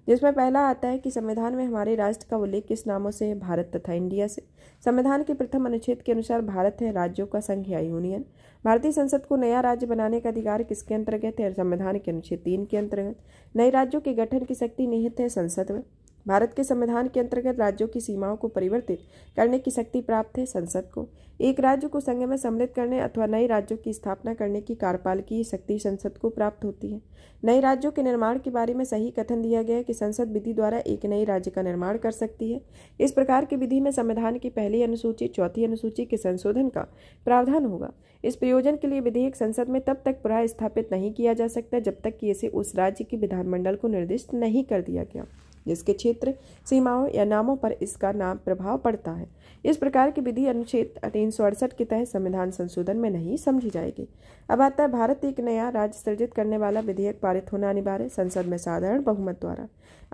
जिसमें पहला आता है कि संविधान में हमारे राष्ट्र का उल्लेख किस नामों से है भारत तथा इंडिया से संविधान के प्रथम अनुच्छेद के अनुसार भारत है राज्यों का संघ या यूनियन भारतीय संसद को नया राज्य बनाने का अधिकार किसके अंतर्गत है संविधान के अनुच्छेद तीन के अंतर्गत नए राज्यों के गठन की शक्ति निहित है संसद में भारत के संविधान के अंतर्गत राज्यों की सीमाओं को परिवर्तित करने की शक्ति प्राप्त है संसद को एक राज्य को संघ में सम्मिलित करने अथवा नए राज्यों की स्थापना करने की कार्यपाल की शक्ति संसद को प्राप्त होती है नए राज्यों के निर्माण के बारे में सही कथन दिया गया है कि संसद विधि द्वारा एक नए राज्य का निर्माण कर सकती है इस प्रकार की विधि में संविधान की पहली अनुसूची चौथी अनुसूची के संशोधन का प्रावधान होगा इस प्रयोजन के लिए विधेयक संसद में तब तक पुनः स्थापित नहीं किया जा सकता जब तक कि इसे उस राज्य के विधानमंडल को निर्दिष्ट नहीं कर दिया गया जिसके क्षेत्र सीमाओं या नामों पर इसका नाम प्रभाव पड़ता है इस प्रकार की विधि अनुच्छेद तीन के तहत संविधान संशोधन में नहीं समझी जाएगी अब आता है भारत एक नया राज्य सृजित करने वाला विधेयक पारित होना अनिवार्य संसद में साधारण बहुमत द्वारा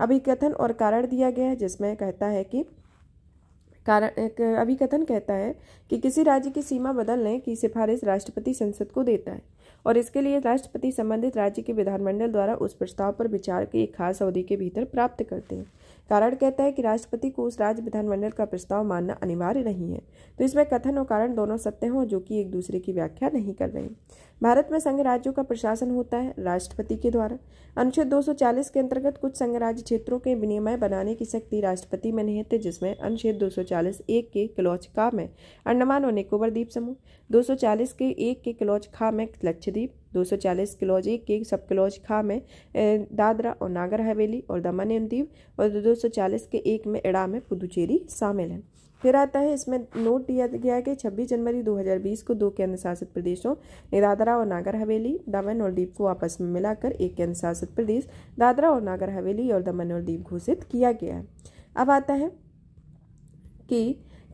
अभी कथन और कारण दिया गया है जिसमें कहता है कि कारण अभिकथन कहता है कि किसी राज्य की सीमा बदलने की सिफारिश राष्ट्रपति संसद को देता है और इसके लिए राष्ट्रपति संबंधित राज्य के विधानमंडल द्वारा उस प्रस्ताव पर विचार की एक खास अवधि के भीतर प्राप्त करते हैं कारण कहता है कि राष्ट्रपति को उस राज्य विधानमंडल का प्रस्ताव मानना अनिवार्य नहीं है तो इसमें कथन और कारण दोनों सत्य हों जो कि एक दूसरे की व्याख्या नहीं कर रहे भारत में संघ राज्यों का प्रशासन होता है राष्ट्रपति के द्वारा अनुच्छेद 240 के अंतर्गत कुछ संघ राज्य क्षेत्रों के विनिमय बनाने की शक्ति राष्ट्रपति में निहित है जिसमें अनुच्छेद 240 एक के क्लौच खा में अंडमान और निकोबर द्वीप समूह 240 के एक के क्लौच खा में लक्षद्वीप 240 एक की सब किलोज खा में दादरा और नागर हवेली और दमन एवं दीव और 240 के एक में एड़ा में पुदुचेरी शामिल है फिर आता है इसमें नोट दिया गया है कि 26 जनवरी 2020 को दो केंद्र शासित प्रदेशों दादरा और नागर हवेली दमन और दीप को आपस में मिलाकर एक केंद्र शासित प्रदेश दादरा और नागर हवेली और दमन और दीप घोषित किया गया है अब आता है कि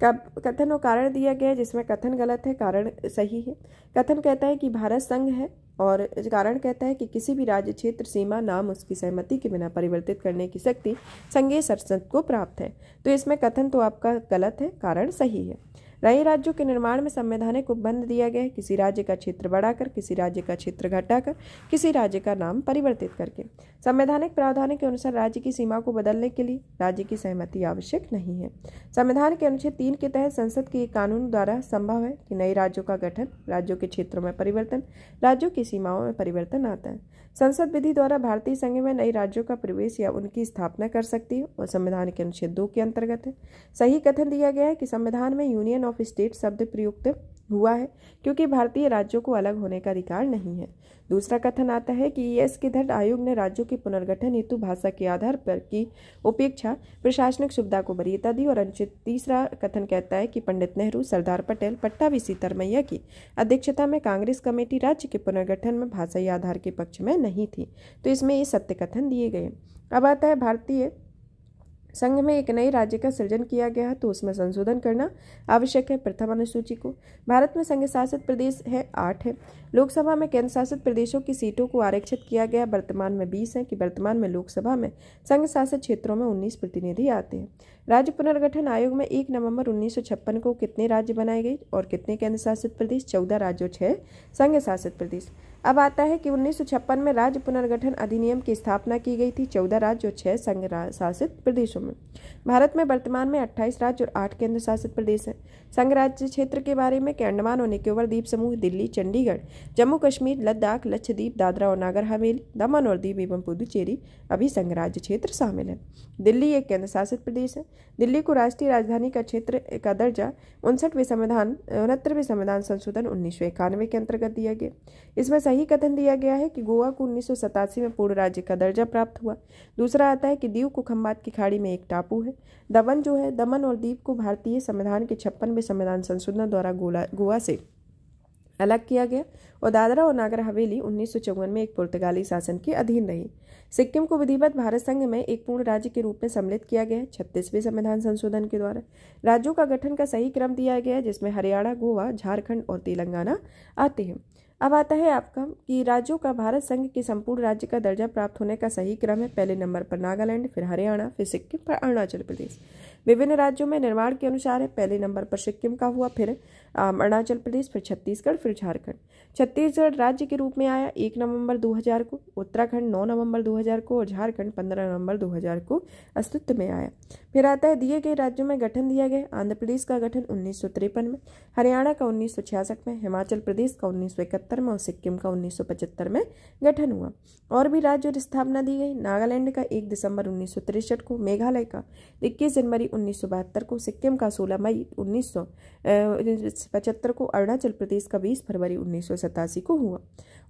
कब कथन और कारण दिया गया है जिसमें कथन गलत है कारण सही है कथन कहता है कि भारत संघ है और कारण कहता है कि किसी भी राज्य क्षेत्र सीमा नाम उसकी सहमति के बिना परिवर्तित करने की शक्ति संघीय संसद को प्राप्त है तो इसमें कथन तो आपका गलत है कारण सही है नए राज्यों के निर्माण में संवैधानिक उपबंध दिया गया है किसी राज्य का क्षेत्र बढ़ाकर किसी राज्य का क्षेत्र घटाकर किसी राज्य का नाम परिवर्तित करके संवैधानिक प्रावधानों के अनुसार राज्य की सीमा को बदलने के लिए राज्य की सहमति आवश्यक नहीं है संविधान के अनुच्छेद तीन के तहत संसद के कानून द्वारा संभव है कि नए राज्यों का गठन राज्यों के क्षेत्रों में परिवर्तन राज्यों की सीमाओं में परिवर्तन आता है संसद विधि द्वारा भारतीय संघ में नए राज्यों का प्रवेश या उनकी स्थापना कर सकती है और संविधान के अनुच्छेद दो के अंतर्गत है सही कथन दिया गया है कि संविधान में यूनियन ऑफ स्टेट शब्द प्रयुक्त हुआ है क्योंकि भारतीय राज्यों को अलग होने का अधिकार नहीं है दूसरा कथन आता है कि ईएस के धन आयोग ने राज्यों के पुनर्गठन हेतु भाषा के आधार पर की उपेक्षा प्रशासनिक सुविधा को वरीयता दी और अनुचित तीसरा कथन कहता है कि पंडित नेहरू सरदार पटेल पट्टाभी सीतरमैया की अध्यक्षता में कांग्रेस कमेटी राज्य के पुनर्गठन में भाषाई आधार के पक्ष में नहीं थी तो इसमें ये सत्य कथन दिए गए अब आता है भारतीय संघ में एक नए राज्य का सृजन किया गया है तो उसमें संशोधन करना आवश्यक है प्रथम अनुसूची को भारत में संघ शासित प्रदेश है आठ है लोकसभा में केंद्र शासित प्रदेशों की सीटों को आरक्षित किया गया वर्तमान में बीस है कि वर्तमान में लोकसभा में संघ शासित क्षेत्रों में उन्नीस प्रतिनिधि आते हैं राज्य पुनर्गठन आयोग में एक नवंबर उन्नीस को कितने राज्य बनाए गए और कितने केंद्र शासित प्रदेश चौदह राज्यों छः संघ शासित प्रदेश अब आता है कि उन्नीस में राज्य पुनर्गठन अधिनियम की स्थापना की गई थी चौदह राज्य और छह संघ शासित प्रदेशों में भारत में वर्तमान में अट्ठाईस राज्य और आठ केंद्र शासित प्रदेश हैं संघ राज्य क्षेत्र के बारे में कैंडमान और निकोबर द्वीप समूह दिल्ली चंडीगढ़ जम्मू कश्मीर लद्दाख लक्षद्वीप दादरा और नागर हवेली दमन और दीप एवं पुदुचेरी अभी संघराज्य क्षेत्र शामिल है दिल्ली एक केंद्र शासित प्रदेश है दिल्ली को राष्ट्रीय राजधानी का क्षेत्र का दर्जा उनसठवें संविधान उनहत्तरवें संविधान संशोधन उन्नीस के अंतर्गत दिया गया इसमें सही कथन दिया गया है कि गोवा को उन्नीस में पूर्ण राज्य का दर्जा प्राप्त हुआ दूसरा आता है कि दीव को खम्बात की खाड़ी में एक टापू है दमन जो है दमन और दीप को भारतीय संविधान के छप्पनवे संविधान संशोधन द्वारा गोला गोवा से अलग किया गया और दादरा और नागर हवेली उन्नीस में एक पुर्तगाली शासन के अधीन रही सिक्किम को विधिवत भारत संघ में एक पूर्ण राज्य के रूप में सम्मिलित किया गया छत्तीसवें संविधान संशोधन के द्वारा राज्यों का गठन का सही क्रम दिया गया जिसमें हरियाणा गोवा झारखंड और तेलंगाना आते हैं अब आता है आपका कि राज्यों का भारत संघ के संपूर्ण राज्य का दर्जा प्राप्त होने का सही क्रम है पहले नंबर पर नागालैंड फिर हरियाणा फिर सिक्किम पर अरुणाचल प्रदेश विभिन्न राज्यों में निर्माण के अनुसार है पहले नंबर पर सिक्किम का हुआ फिर अरुणाचल प्रदेश फिर छत्तीसगढ़ फिर झारखंड छत्तीसगढ़ राज्य के रूप में आया एक नवंबर 2000 को उत्तराखंड 9 नवंबर 2000 को और झारखंड 15 नवंबर 2000 को अस्तित्व में आया फिर आता है दिए गए राज्यों में गठन दिया गया आंध्र प्रदेश का गठन उन्नीस में हरियाणा का उन्नीस में हिमाचल प्रदेश का उन्नीस में और सिक्किम का उन्नीस में गठन हुआ और भी राज्य और स्थापना दी गई नागालैंड का एक दिसंबर उन्नीस को मेघालय का इक्कीस जनवरी उन्नीस को सिक्किम का 16 मई उन्नीस पचहत्तर को अरुणाचल प्रदेश का 20 फरवरी उन्नीस को हुआ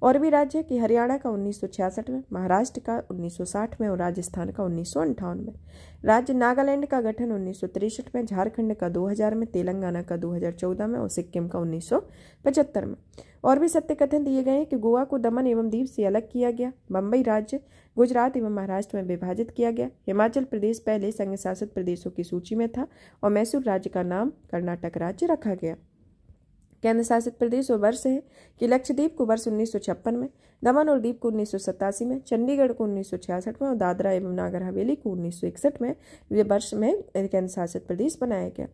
और भी राज्य की हरियाणा का उन्नीस में महाराष्ट्र का 1960 में और राजस्थान का उन्नीस में राज्य नागालैंड का गठन उन्नीस में झारखंड का 2000 में तेलंगाना का 2014 में और सिक्किम का उन्नीस में और भी सत्य कथन दिए गए हैं कि गोवा को दमन एवं दीप से अलग किया गया बम्बई राज्य गुजरात एवं महाराष्ट्र में विभाजित किया गया हिमाचल प्रदेश पहले संघ शासित प्रदेशों की सूची में था और मैसूर राज्य का नाम कर्नाटक राज्य रखा गया केंद्र शासित प्रदेश और वर्ष है कि लक्षद्वीप को वर्ष उन्नीस में दमन और दीप को उन्नीस में चंडीगढ़ को उन्नीस में और दादरा एवं नागर हवेली को उन्नीस में वे वर्ष में केंद्र शासित प्रदेश बनाया गया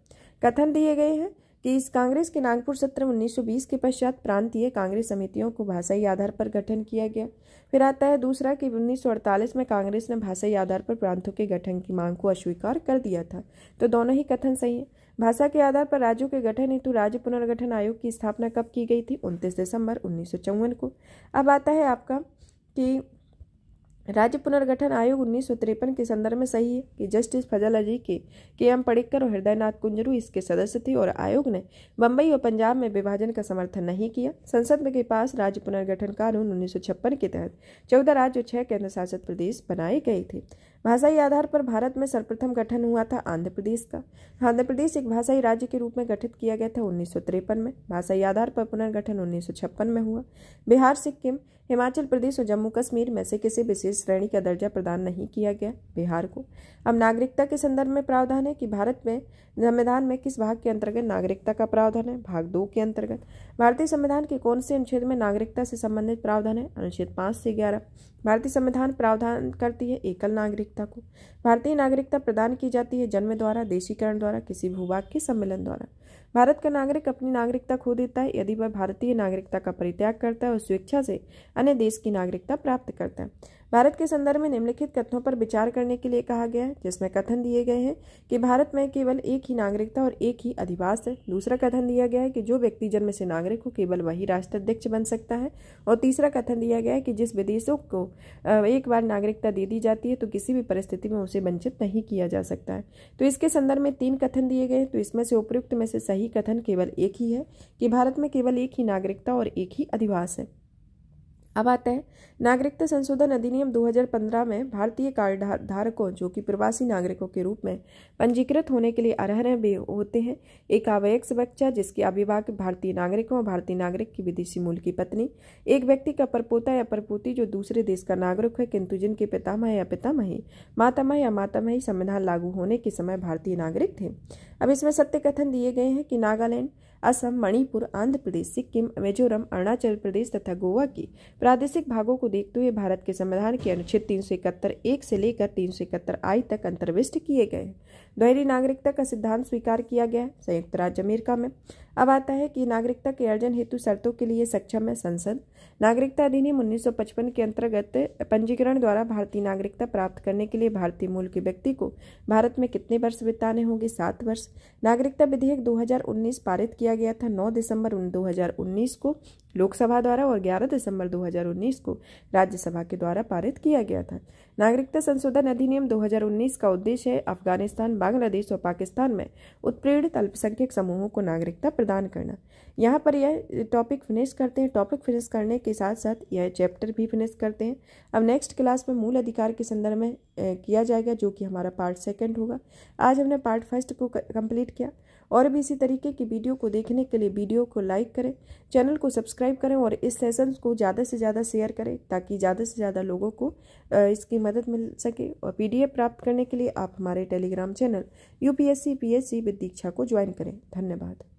कथन दिए गए हैं तीस कांग्रेस के नागपुर सत्र 1920 के पश्चात प्रांतीय कांग्रेस समितियों को भाषाई आधार पर गठन किया गया फिर आता है दूसरा कि 1948 में कांग्रेस ने भाषाई आधार पर प्रांतों के गठन की मांग को अस्वीकार कर दिया था तो दोनों ही कथन सही है भाषा के आधार पर राज्यों के गठन हेतु राज्य पुनर्गठन आयोग की स्थापना कब की गई थी उनतीस दिसंबर उन्नीस को अब आता है आपका कि राज्य पुनर्गठन आयोग उन्नीस के संदर्भ में सही है कि जस्टिस फजल अजी के के एम पड़िक्कर और हृदयनाथ कुंजरू इसके सदस्य थे और आयोग ने बंबई और पंजाब में विभाजन का समर्थन नहीं किया संसद के पास राज्य पुनर्गठन कानून उन्नीस के तहत चौदह राज्य और छह केंद्र शासित प्रदेश बनाए गए थे भाषाई आधार पर भारत में सर्वप्रथम गठन हुआ था आंध्र प्रदेश का आंध्र प्रदेश एक भाषाई राज्य के रूप में गठित किया गया था उन्नीस में भाषाई आधार पर पुनर्गठन उन्नीस में हुआ बिहार सिक्किम हिमाचल प्रदेश और जम्मू कश्मीर में से किसी विशेष श्रेणी का दर्जा प्रदान नहीं किया गया बिहार को अब नागरिकता के संदर्भ में प्रावधान है कि भारत में संविधान में किस भाग के अंतर्गत नागरिकता का प्रावधान है भाग दो के अंतर्गत भारतीय संविधान के कौन से अनुच्छेद में नागरिकता से संबंधित प्रावधान है अनुच्छेद पाँच से ग्यारह भारतीय संविधान प्रावधान करती है एकल नागरिकता को भारतीय नागरिकता प्रदान की जाती है जन्म द्वारा देशीकरण द्वारा किसी भूभाग के सम्मेलन द्वारा भारत का नागरिक अपनी नागरिकता खो देता है यदि वह भारतीय नागरिकता का परित्याग करता है और स्वेच्छा से अन्य देश की नागरिकता प्राप्त करता है भारत के संदर्भ में निम्नलिखित कथनों पर विचार करने के लिए कहा गया है जिसमें कथन दिए गए हैं कि भारत में केवल एक ही नागरिकता और एक ही अधिवास है दूसरा कथन दिया गया है कि जो व्यक्ति जन्म से नागरिक हो केवल वही राष्ट्राध्यक्ष बन सकता है और तीसरा कथन दिया गया है कि जिस विदेशों को एक बार नागरिकता दे दी जाती है तो किसी भी परिस्थिति में उसे वंचित नहीं किया जा सकता है तो इसके संदर्भ में तीन कथन दिए गए तो इसमें से उपयुक्त में से सही कथन केवल एक ही है कि भारत में केवल एक ही नागरिकता और एक ही अधिवास है अब आते हैं नागरिकता संशोधन अधिनियम 2015 में भारतीय कार्ड धारकों जो कि प्रवासी नागरिकों के रूप में पंजीकृत होने के लिए अर्ह होते हैं एक अवयस्क बच्चा जिसके अभिभावक भारतीय नागरिकों और भारतीय नागरिक की विदेशी मूल की पत्नी एक व्यक्ति का परपोता या परपोती जो दूसरे देश का नागरिक है किंतु जिनके पितामह या पितामही मातामह या मातामही संविधान लागू होने के समय भारतीय नागरिक थे अब इसमें सत्य कथन दिए गए हैं कि नागालैंड असम मणिपुर आंध्र प्रदेश सिक्किम मिजोरम अरुणाचल प्रदेश तथा गोवा के प्रादेशिक भागों को देखते हुए भारत के संविधान के अनुच्छेद तीन सौ इकहत्तर एक से लेकर तीन सौ इकहत्तर आई तक अंतर्विष्ट किए गए दोहरी नागरिकता का सिद्धांत स्वीकार किया गया संयुक्त राज्य अमेरिका में अब आता है कि नागरिकता के अर्जन हेतु शर्तों के लिए सक्षम है संसद नागरिकता अधिनियम 1955 के अंतर्गत पंजीकरण द्वारा भारतीय नागरिकता प्राप्त करने के लिए भारतीय मूल के व्यक्ति को भारत में कितने वर्ष बिताने होंगे सात वर्ष नागरिकता विधेयक 2019 पारित किया गया था 9 दिसंबर दो को लोकसभा द्वारा और 11 दिसंबर 2019 को राज्यसभा के द्वारा पारित किया गया था नागरिकता संशोधन अधिनियम 2019 का उद्देश्य है अफगानिस्तान बांग्लादेश और पाकिस्तान में उत्प्रेरित अल्पसंख्यक समूहों को नागरिकता प्रदान करना यहाँ पर यह टॉपिक फिनिश करते हैं टॉपिक फिनिश करने के साथ साथ यह चैप्टर भी फिनिश करते हैं अब नेक्स्ट क्लास में मूल अधिकार के संदर्भ में किया जाएगा जो कि हमारा पार्ट सेकेंड होगा आज हमने पार्ट फर्स्ट को कंप्लीट किया और भी इसी तरीके की वीडियो को देखने के लिए वीडियो को लाइक करें चैनल को सब्सक्राइब करें और इस सेशन को ज़्यादा से ज़्यादा शेयर करें ताकि ज़्यादा से ज़्यादा लोगों को इसकी मदद मिल सके और पीडीएफ प्राप्त करने के लिए आप हमारे Telegram channel UPSC PSC with Diksha को ज्वाइन करें धन्यवाद